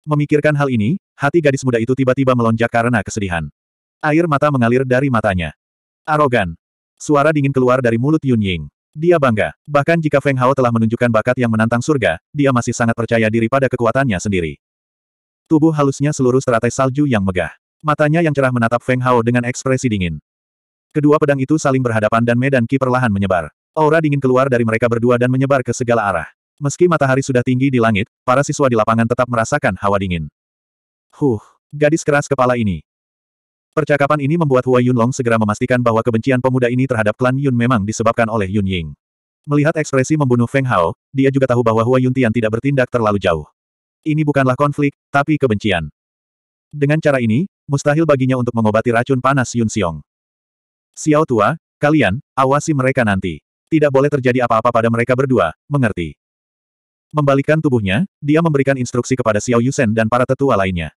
[SPEAKER 1] Memikirkan hal ini, hati gadis muda itu tiba-tiba melonjak karena kesedihan. Air mata mengalir dari matanya. Arogan. Suara dingin keluar dari mulut Yun Ying. Dia bangga. Bahkan jika Feng Hao telah menunjukkan bakat yang menantang surga, dia masih sangat percaya diri pada kekuatannya sendiri. Tubuh halusnya seluruh teratai salju yang megah. Matanya yang cerah menatap Feng Hao dengan ekspresi dingin. Kedua pedang itu saling berhadapan dan medan ki perlahan menyebar. Aura dingin keluar dari mereka berdua dan menyebar ke segala arah. Meski matahari sudah tinggi di langit, para siswa di lapangan tetap merasakan hawa dingin. Huh, gadis keras kepala ini. Percakapan ini membuat Hua Yunlong segera memastikan bahwa kebencian pemuda ini terhadap klan Yun memang disebabkan oleh Yun Ying. Melihat ekspresi membunuh Feng Hao, dia juga tahu bahwa Hua Yun Tian tidak bertindak terlalu jauh. Ini bukanlah konflik, tapi kebencian. Dengan cara ini, mustahil baginya untuk mengobati racun panas Yun Xiong. Xiao tua, kalian, awasi mereka nanti. Tidak boleh terjadi apa-apa pada mereka berdua, mengerti. Membalikan tubuhnya, dia memberikan instruksi kepada Xiao Yusen dan para tetua lainnya.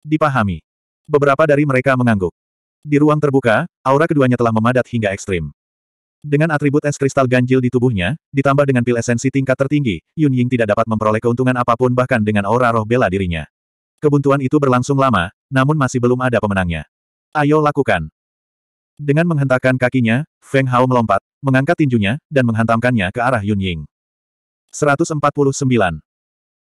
[SPEAKER 1] Dipahami. Beberapa dari mereka mengangguk. Di ruang terbuka, aura keduanya telah memadat hingga ekstrim. Dengan atribut es kristal ganjil di tubuhnya, ditambah dengan pil esensi tingkat tertinggi, Yun Ying tidak dapat memperoleh keuntungan apapun bahkan dengan aura roh bela dirinya. Kebuntuan itu berlangsung lama, namun masih belum ada pemenangnya. Ayo lakukan. Dengan menghentakkan kakinya, Feng Hao melompat, mengangkat tinjunya, dan menghantamkannya ke arah Yun Ying. 149.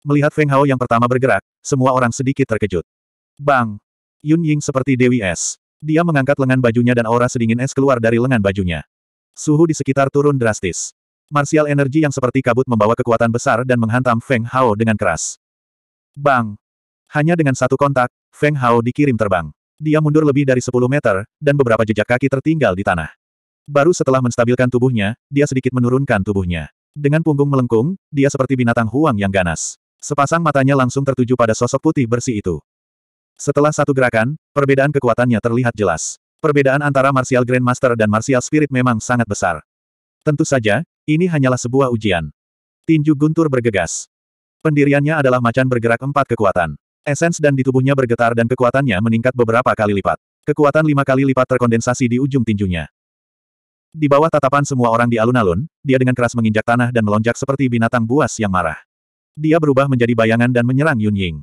[SPEAKER 1] Melihat Feng Hao yang pertama bergerak, semua orang sedikit terkejut. Bang! Yun Ying seperti Dewi Es. Dia mengangkat lengan bajunya dan aura sedingin es keluar dari lengan bajunya. Suhu di sekitar turun drastis. Martial energi yang seperti kabut membawa kekuatan besar dan menghantam Feng Hao dengan keras. Bang! Hanya dengan satu kontak, Feng Hao dikirim terbang. Dia mundur lebih dari 10 meter, dan beberapa jejak kaki tertinggal di tanah. Baru setelah menstabilkan tubuhnya, dia sedikit menurunkan tubuhnya. Dengan punggung melengkung, dia seperti binatang huang yang ganas. Sepasang matanya langsung tertuju pada sosok putih bersih itu. Setelah satu gerakan, perbedaan kekuatannya terlihat jelas. Perbedaan antara Martial Grandmaster dan Martial Spirit memang sangat besar. Tentu saja, ini hanyalah sebuah ujian. Tinju guntur bergegas. Pendiriannya adalah macan bergerak empat kekuatan. Esens dan di tubuhnya bergetar dan kekuatannya meningkat beberapa kali lipat. Kekuatan lima kali lipat terkondensasi di ujung tinjunya. Di bawah tatapan semua orang di alun-alun, dia dengan keras menginjak tanah dan melonjak seperti binatang buas yang marah. Dia berubah menjadi bayangan dan menyerang Yun Ying.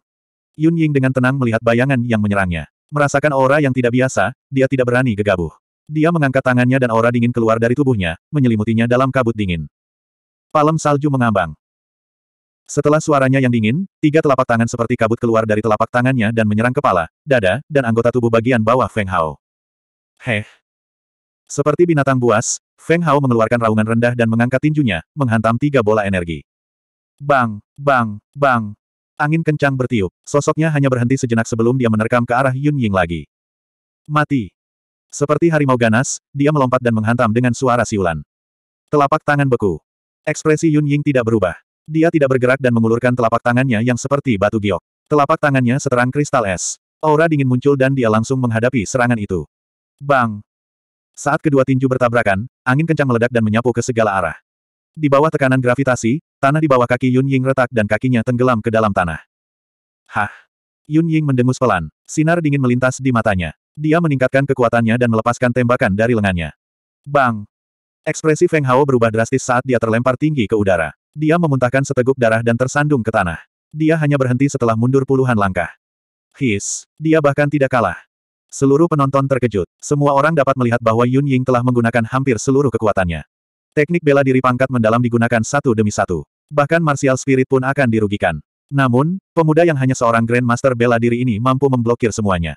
[SPEAKER 1] Yun Ying dengan tenang melihat bayangan yang menyerangnya. Merasakan aura yang tidak biasa, dia tidak berani gegabah. Dia mengangkat tangannya dan aura dingin keluar dari tubuhnya, menyelimutinya dalam kabut dingin. Palem salju mengambang. Setelah suaranya yang dingin, tiga telapak tangan seperti kabut keluar dari telapak tangannya dan menyerang kepala, dada, dan anggota tubuh bagian bawah Feng Hao. Heh. Seperti binatang buas, Feng Hao mengeluarkan raungan rendah dan mengangkat tinjunya, menghantam tiga bola energi. Bang, bang, bang. Angin kencang bertiup, sosoknya hanya berhenti sejenak sebelum dia menerkam ke arah Yun Ying lagi. Mati. Seperti harimau ganas, dia melompat dan menghantam dengan suara siulan. Telapak tangan beku. Ekspresi Yun Ying tidak berubah. Dia tidak bergerak dan mengulurkan telapak tangannya yang seperti batu giok. Telapak tangannya seterang kristal es. Aura dingin muncul dan dia langsung menghadapi serangan itu. Bang! Saat kedua tinju bertabrakan, angin kencang meledak dan menyapu ke segala arah. Di bawah tekanan gravitasi, tanah di bawah kaki Yun Ying retak dan kakinya tenggelam ke dalam tanah. Hah! Yun Ying mendengus pelan, sinar dingin melintas di matanya. Dia meningkatkan kekuatannya dan melepaskan tembakan dari lengannya. Bang! Ekspresi Feng Hao berubah drastis saat dia terlempar tinggi ke udara. Dia memuntahkan seteguk darah dan tersandung ke tanah. Dia hanya berhenti setelah mundur puluhan langkah. His, dia bahkan tidak kalah. Seluruh penonton terkejut. Semua orang dapat melihat bahwa Yun Ying telah menggunakan hampir seluruh kekuatannya. Teknik bela diri pangkat mendalam digunakan satu demi satu. Bahkan martial spirit pun akan dirugikan. Namun, pemuda yang hanya seorang grandmaster bela diri ini mampu memblokir semuanya.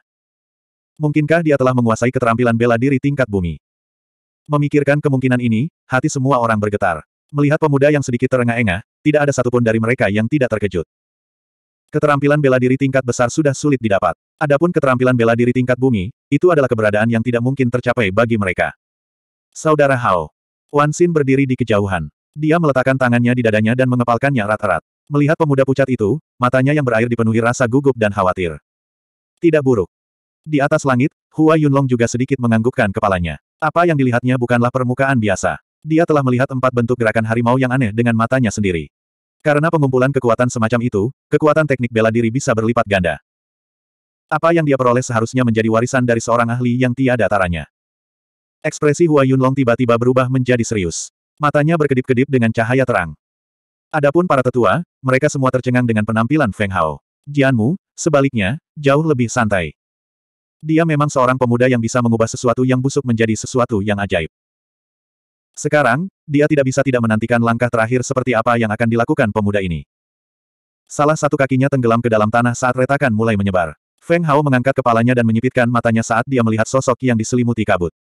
[SPEAKER 1] Mungkinkah dia telah menguasai keterampilan bela diri tingkat bumi? Memikirkan kemungkinan ini, hati semua orang bergetar. Melihat pemuda yang sedikit terengah-engah, tidak ada satupun dari mereka yang tidak terkejut. Keterampilan bela diri tingkat besar sudah sulit didapat. Adapun keterampilan bela diri tingkat bumi, itu adalah keberadaan yang tidak mungkin tercapai bagi mereka. Saudara Hao. Wan Xin berdiri di kejauhan. Dia meletakkan tangannya di dadanya dan mengepalkannya erat-erat. Melihat pemuda pucat itu, matanya yang berair dipenuhi rasa gugup dan khawatir. Tidak buruk. Di atas langit, Hua Yunlong juga sedikit menganggukkan kepalanya. Apa yang dilihatnya bukanlah permukaan biasa. Dia telah melihat empat bentuk gerakan harimau yang aneh dengan matanya sendiri. Karena pengumpulan kekuatan semacam itu, kekuatan teknik bela diri bisa berlipat ganda. Apa yang dia peroleh seharusnya menjadi warisan dari seorang ahli yang tiada taranya. Ekspresi Hua Yunlong tiba-tiba berubah menjadi serius. Matanya berkedip-kedip dengan cahaya terang. Adapun para tetua, mereka semua tercengang dengan penampilan Feng Hao. Jianmu, sebaliknya, jauh lebih santai. Dia memang seorang pemuda yang bisa mengubah sesuatu yang busuk menjadi sesuatu yang ajaib. Sekarang, dia tidak bisa tidak menantikan langkah terakhir seperti apa yang akan dilakukan pemuda ini. Salah satu kakinya tenggelam ke dalam tanah saat retakan mulai menyebar. Feng Hao mengangkat kepalanya dan menyipitkan matanya saat dia melihat sosok yang diselimuti kabut.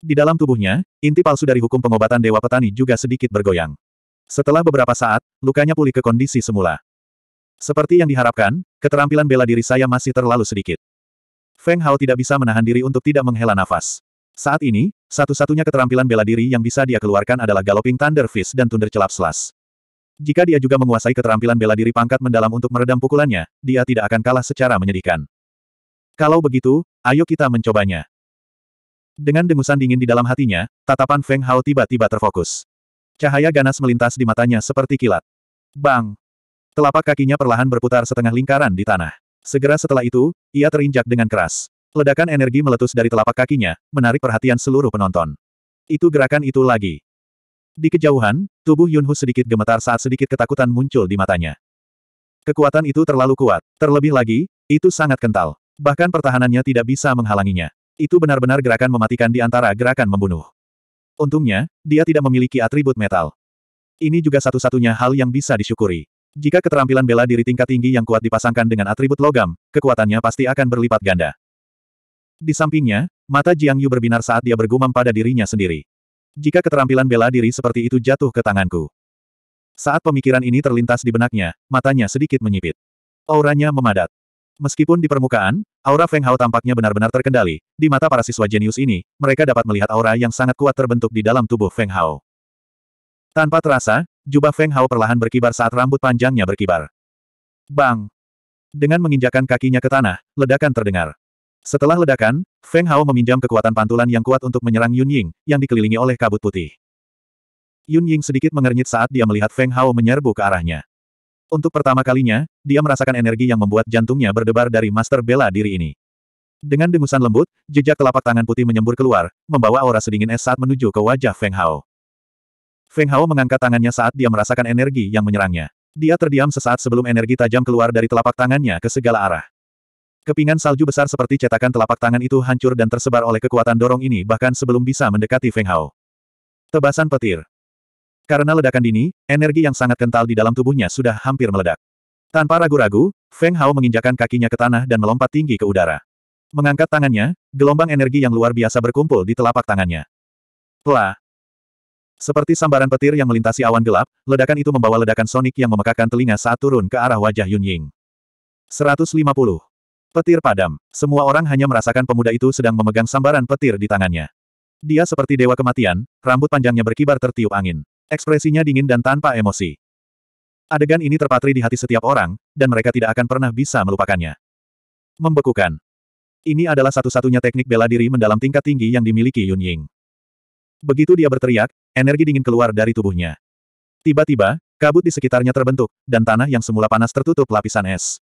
[SPEAKER 1] Di dalam tubuhnya, inti palsu dari hukum pengobatan Dewa Petani juga sedikit bergoyang. Setelah beberapa saat, lukanya pulih ke kondisi semula. Seperti yang diharapkan, keterampilan bela diri saya masih terlalu sedikit. Feng Hao tidak bisa menahan diri untuk tidak menghela nafas. Saat ini, satu-satunya keterampilan bela diri yang bisa dia keluarkan adalah Galloping Thunder Fist dan Thunder Celap Slash. Jika dia juga menguasai keterampilan bela diri pangkat mendalam untuk meredam pukulannya, dia tidak akan kalah secara menyedihkan. Kalau begitu, ayo kita mencobanya. Dengan dengusan dingin di dalam hatinya, tatapan Feng Hao tiba-tiba terfokus. Cahaya ganas melintas di matanya seperti kilat. Bang! Telapak kakinya perlahan berputar setengah lingkaran di tanah. Segera setelah itu, ia terinjak dengan keras. Ledakan energi meletus dari telapak kakinya, menarik perhatian seluruh penonton. Itu gerakan itu lagi. Di kejauhan, tubuh Yunhu sedikit gemetar saat sedikit ketakutan muncul di matanya. Kekuatan itu terlalu kuat. Terlebih lagi, itu sangat kental. Bahkan pertahanannya tidak bisa menghalanginya. Itu benar-benar gerakan mematikan di antara gerakan membunuh. Untungnya, dia tidak memiliki atribut metal. Ini juga satu-satunya hal yang bisa disyukuri. Jika keterampilan bela diri tingkat tinggi yang kuat dipasangkan dengan atribut logam, kekuatannya pasti akan berlipat ganda. Di sampingnya, mata Jiang Yu berbinar saat dia bergumam pada dirinya sendiri. Jika keterampilan bela diri seperti itu jatuh ke tanganku. Saat pemikiran ini terlintas di benaknya, matanya sedikit menyipit. Auranya memadat. Meskipun di permukaan, aura Feng Hao tampaknya benar-benar terkendali, di mata para siswa jenius ini, mereka dapat melihat aura yang sangat kuat terbentuk di dalam tubuh Feng Hao. Tanpa terasa, jubah Feng Hao perlahan berkibar saat rambut panjangnya berkibar. Bang! Dengan menginjakan kakinya ke tanah, ledakan terdengar. Setelah ledakan, Feng Hao meminjam kekuatan pantulan yang kuat untuk menyerang Yun Ying, yang dikelilingi oleh kabut putih. Yun Ying sedikit mengernyit saat dia melihat Feng Hao menyerbu ke arahnya. Untuk pertama kalinya, dia merasakan energi yang membuat jantungnya berdebar dari master bela diri ini. Dengan dengusan lembut, jejak telapak tangan putih menyembur keluar, membawa aura sedingin es saat menuju ke wajah Feng Hao. Feng Hao mengangkat tangannya saat dia merasakan energi yang menyerangnya. Dia terdiam sesaat sebelum energi tajam keluar dari telapak tangannya ke segala arah. Kepingan salju besar seperti cetakan telapak tangan itu hancur dan tersebar oleh kekuatan dorong ini bahkan sebelum bisa mendekati Feng Hao. Tebasan petir. Karena ledakan dini, energi yang sangat kental di dalam tubuhnya sudah hampir meledak. Tanpa ragu-ragu, Feng Hao menginjakan kakinya ke tanah dan melompat tinggi ke udara. Mengangkat tangannya, gelombang energi yang luar biasa berkumpul di telapak tangannya. Pla. Seperti sambaran petir yang melintasi awan gelap, ledakan itu membawa ledakan sonik yang memekakan telinga saat turun ke arah wajah Yun Ying. 150. Petir padam. Semua orang hanya merasakan pemuda itu sedang memegang sambaran petir di tangannya. Dia seperti dewa kematian, rambut panjangnya berkibar tertiup angin. Ekspresinya dingin dan tanpa emosi. Adegan ini terpatri di hati setiap orang, dan mereka tidak akan pernah bisa melupakannya. Membekukan. Ini adalah satu-satunya teknik bela diri mendalam tingkat tinggi yang dimiliki Yun Ying. Begitu dia berteriak, energi dingin keluar dari tubuhnya. Tiba-tiba, kabut di sekitarnya terbentuk, dan tanah yang semula panas tertutup lapisan es.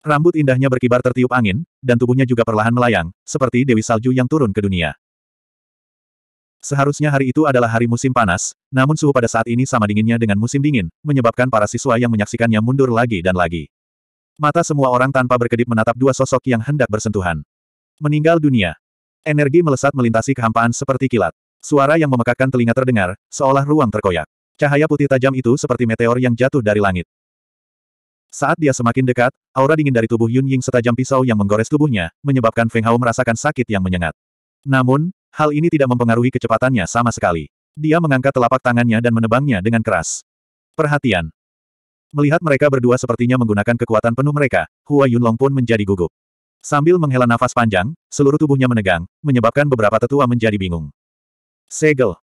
[SPEAKER 1] Rambut indahnya berkibar tertiup angin, dan tubuhnya juga perlahan melayang, seperti Dewi Salju yang turun ke dunia. Seharusnya hari itu adalah hari musim panas, namun suhu pada saat ini sama dinginnya dengan musim dingin, menyebabkan para siswa yang menyaksikannya mundur lagi dan lagi. Mata semua orang tanpa berkedip menatap dua sosok yang hendak bersentuhan. Meninggal dunia. Energi melesat melintasi kehampaan seperti kilat. Suara yang memekakkan telinga terdengar, seolah ruang terkoyak. Cahaya putih tajam itu seperti meteor yang jatuh dari langit. Saat dia semakin dekat, aura dingin dari tubuh Yun Ying setajam pisau yang menggores tubuhnya, menyebabkan Feng Hao merasakan sakit yang menyengat. Namun, hal ini tidak mempengaruhi kecepatannya sama sekali. Dia mengangkat telapak tangannya dan menebangnya dengan keras. Perhatian. Melihat mereka berdua sepertinya menggunakan kekuatan penuh mereka, Hua Yunlong pun menjadi gugup. Sambil menghela nafas panjang, seluruh tubuhnya menegang, menyebabkan beberapa tetua menjadi bingung. Segel.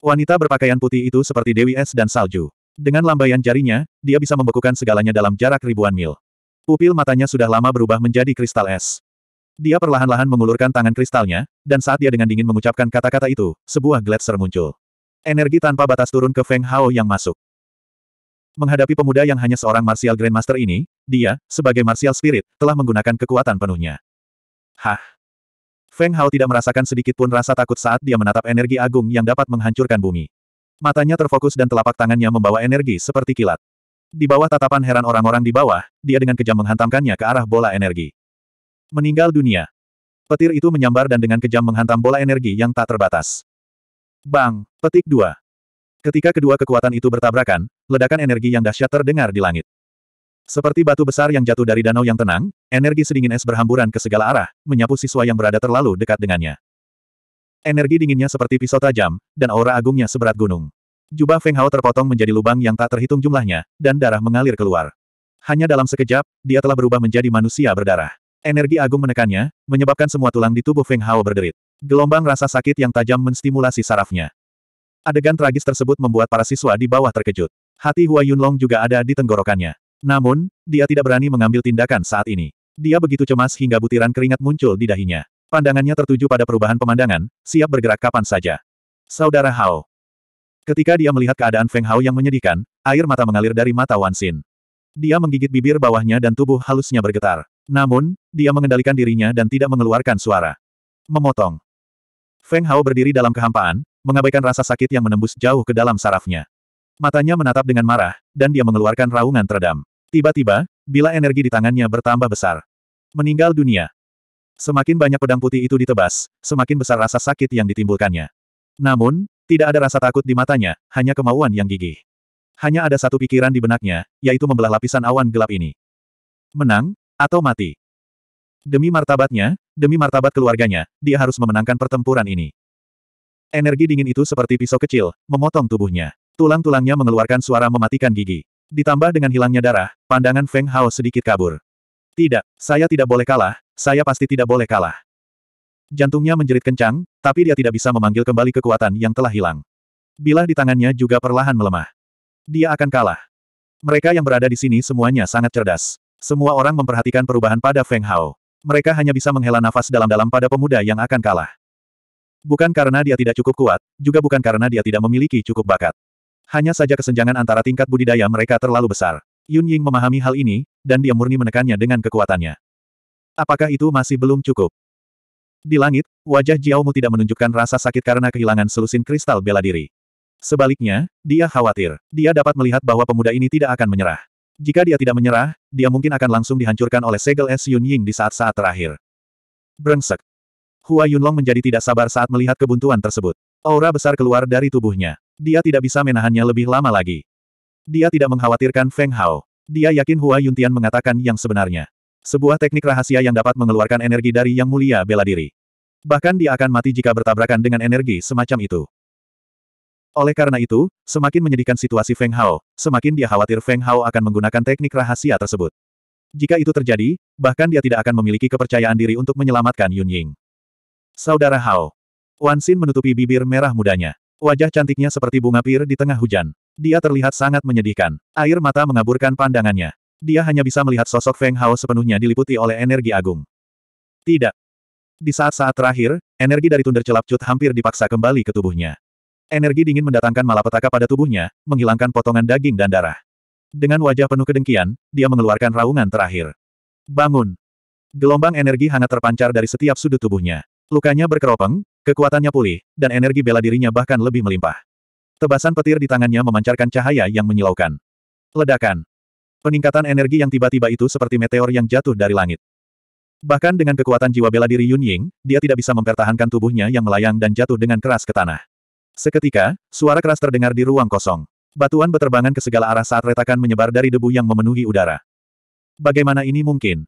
[SPEAKER 1] Wanita berpakaian putih itu seperti Dewi Es dan Salju. Dengan lambaian jarinya, dia bisa membekukan segalanya dalam jarak ribuan mil. Pupil matanya sudah lama berubah menjadi kristal es. Dia perlahan-lahan mengulurkan tangan kristalnya, dan saat dia dengan dingin mengucapkan kata-kata itu, sebuah gletser muncul. Energi tanpa batas turun ke Feng Hao yang masuk. Menghadapi pemuda yang hanya seorang martial grandmaster ini, dia, sebagai martial spirit, telah menggunakan kekuatan penuhnya. Hah. Feng Hao tidak merasakan sedikit pun rasa takut saat dia menatap energi agung yang dapat menghancurkan bumi. Matanya terfokus dan telapak tangannya membawa energi seperti kilat. Di bawah tatapan heran orang-orang di bawah, dia dengan kejam menghantamkannya ke arah bola energi. Meninggal dunia. Petir itu menyambar dan dengan kejam menghantam bola energi yang tak terbatas. Bang! Petik dua. Ketika kedua kekuatan itu bertabrakan, ledakan energi yang dahsyat terdengar di langit. Seperti batu besar yang jatuh dari danau yang tenang, energi sedingin es berhamburan ke segala arah, menyapu siswa yang berada terlalu dekat dengannya. Energi dinginnya seperti pisau tajam, dan aura agungnya seberat gunung. Jubah Feng Hao terpotong menjadi lubang yang tak terhitung jumlahnya, dan darah mengalir keluar. Hanya dalam sekejap, dia telah berubah menjadi manusia berdarah. Energi agung menekannya, menyebabkan semua tulang di tubuh Feng Hao berderit. Gelombang rasa sakit yang tajam menstimulasi sarafnya. Adegan tragis tersebut membuat para siswa di bawah terkejut. Hati Hua Yunlong juga ada di tenggorokannya. Namun, dia tidak berani mengambil tindakan saat ini. Dia begitu cemas hingga butiran keringat muncul di dahinya. Pandangannya tertuju pada perubahan pemandangan, siap bergerak kapan saja. Saudara Hao. Ketika dia melihat keadaan Feng Hao yang menyedihkan, air mata mengalir dari mata Wan Xin. Dia menggigit bibir bawahnya dan tubuh halusnya bergetar. Namun, dia mengendalikan dirinya dan tidak mengeluarkan suara. Memotong. Feng Hao berdiri dalam kehampaan, mengabaikan rasa sakit yang menembus jauh ke dalam sarafnya. Matanya menatap dengan marah, dan dia mengeluarkan raungan teredam. Tiba-tiba, bila energi di tangannya bertambah besar. Meninggal dunia. Semakin banyak pedang putih itu ditebas, semakin besar rasa sakit yang ditimbulkannya. Namun, tidak ada rasa takut di matanya, hanya kemauan yang gigih. Hanya ada satu pikiran di benaknya, yaitu membelah lapisan awan gelap ini. Menang, atau mati. Demi martabatnya, demi martabat keluarganya, dia harus memenangkan pertempuran ini. Energi dingin itu seperti pisau kecil, memotong tubuhnya. Tulang-tulangnya mengeluarkan suara mematikan gigi. Ditambah dengan hilangnya darah, pandangan Feng Hao sedikit kabur. Tidak, saya tidak boleh kalah, saya pasti tidak boleh kalah. Jantungnya menjerit kencang, tapi dia tidak bisa memanggil kembali kekuatan yang telah hilang. Bilah di tangannya juga perlahan melemah. Dia akan kalah. Mereka yang berada di sini semuanya sangat cerdas. Semua orang memperhatikan perubahan pada Feng Hao. Mereka hanya bisa menghela nafas dalam-dalam pada pemuda yang akan kalah. Bukan karena dia tidak cukup kuat, juga bukan karena dia tidak memiliki cukup bakat. Hanya saja kesenjangan antara tingkat budidaya mereka terlalu besar. Yun Ying memahami hal ini, dan dia murni menekannya dengan kekuatannya. Apakah itu masih belum cukup? Di langit, wajah Jiaomu tidak menunjukkan rasa sakit karena kehilangan selusin kristal bela diri. Sebaliknya, dia khawatir. Dia dapat melihat bahwa pemuda ini tidak akan menyerah. Jika dia tidak menyerah, dia mungkin akan langsung dihancurkan oleh segel es Yun Ying di saat-saat terakhir. Brengsek. Hua Yunlong menjadi tidak sabar saat melihat kebuntuan tersebut. Aura besar keluar dari tubuhnya. Dia tidak bisa menahannya lebih lama lagi. Dia tidak mengkhawatirkan Feng Hao. Dia yakin Hua Yuntian mengatakan yang sebenarnya. Sebuah teknik rahasia yang dapat mengeluarkan energi dari yang mulia bela diri. Bahkan dia akan mati jika bertabrakan dengan energi semacam itu. Oleh karena itu, semakin menyedihkan situasi Feng Hao, semakin dia khawatir Feng Hao akan menggunakan teknik rahasia tersebut. Jika itu terjadi, bahkan dia tidak akan memiliki kepercayaan diri untuk menyelamatkan Yun Ying. Saudara Hao. Wan Xin menutupi bibir merah mudanya. Wajah cantiknya seperti bunga pir di tengah hujan. Dia terlihat sangat menyedihkan. Air mata mengaburkan pandangannya. Dia hanya bisa melihat sosok Feng Hao sepenuhnya diliputi oleh energi agung. Tidak. Di saat-saat terakhir, energi dari Tunder Celapcut hampir dipaksa kembali ke tubuhnya. Energi dingin mendatangkan malapetaka pada tubuhnya, menghilangkan potongan daging dan darah. Dengan wajah penuh kedengkian, dia mengeluarkan raungan terakhir. Bangun! Gelombang energi hangat terpancar dari setiap sudut tubuhnya. Lukanya berkeropeng, kekuatannya pulih, dan energi bela dirinya bahkan lebih melimpah. Tebasan petir di tangannya memancarkan cahaya yang menyilaukan. Ledakan. Peningkatan energi yang tiba-tiba itu seperti meteor yang jatuh dari langit. Bahkan dengan kekuatan jiwa bela diri Yun Ying, dia tidak bisa mempertahankan tubuhnya yang melayang dan jatuh dengan keras ke tanah. Seketika, suara keras terdengar di ruang kosong. Batuan berterbangan ke segala arah saat retakan menyebar dari debu yang memenuhi udara. Bagaimana ini mungkin?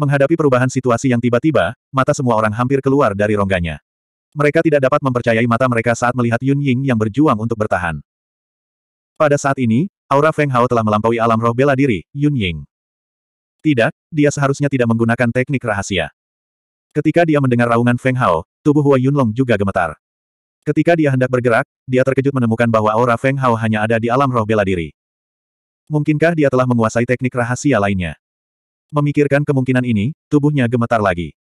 [SPEAKER 1] Menghadapi perubahan situasi yang tiba-tiba, mata semua orang hampir keluar dari rongganya. Mereka tidak dapat mempercayai mata mereka saat melihat Yun Ying yang berjuang untuk bertahan. Pada saat ini, Aura Feng Hao telah melampaui alam roh bela diri, Yun Ying. Tidak, dia seharusnya tidak menggunakan teknik rahasia. Ketika dia mendengar raungan Feng Hao, tubuh Hua Yunlong juga gemetar. Ketika dia hendak bergerak, dia terkejut menemukan bahwa aura Feng Hao hanya ada di alam roh bela diri. Mungkinkah dia telah menguasai teknik rahasia lainnya? Memikirkan kemungkinan ini, tubuhnya gemetar lagi.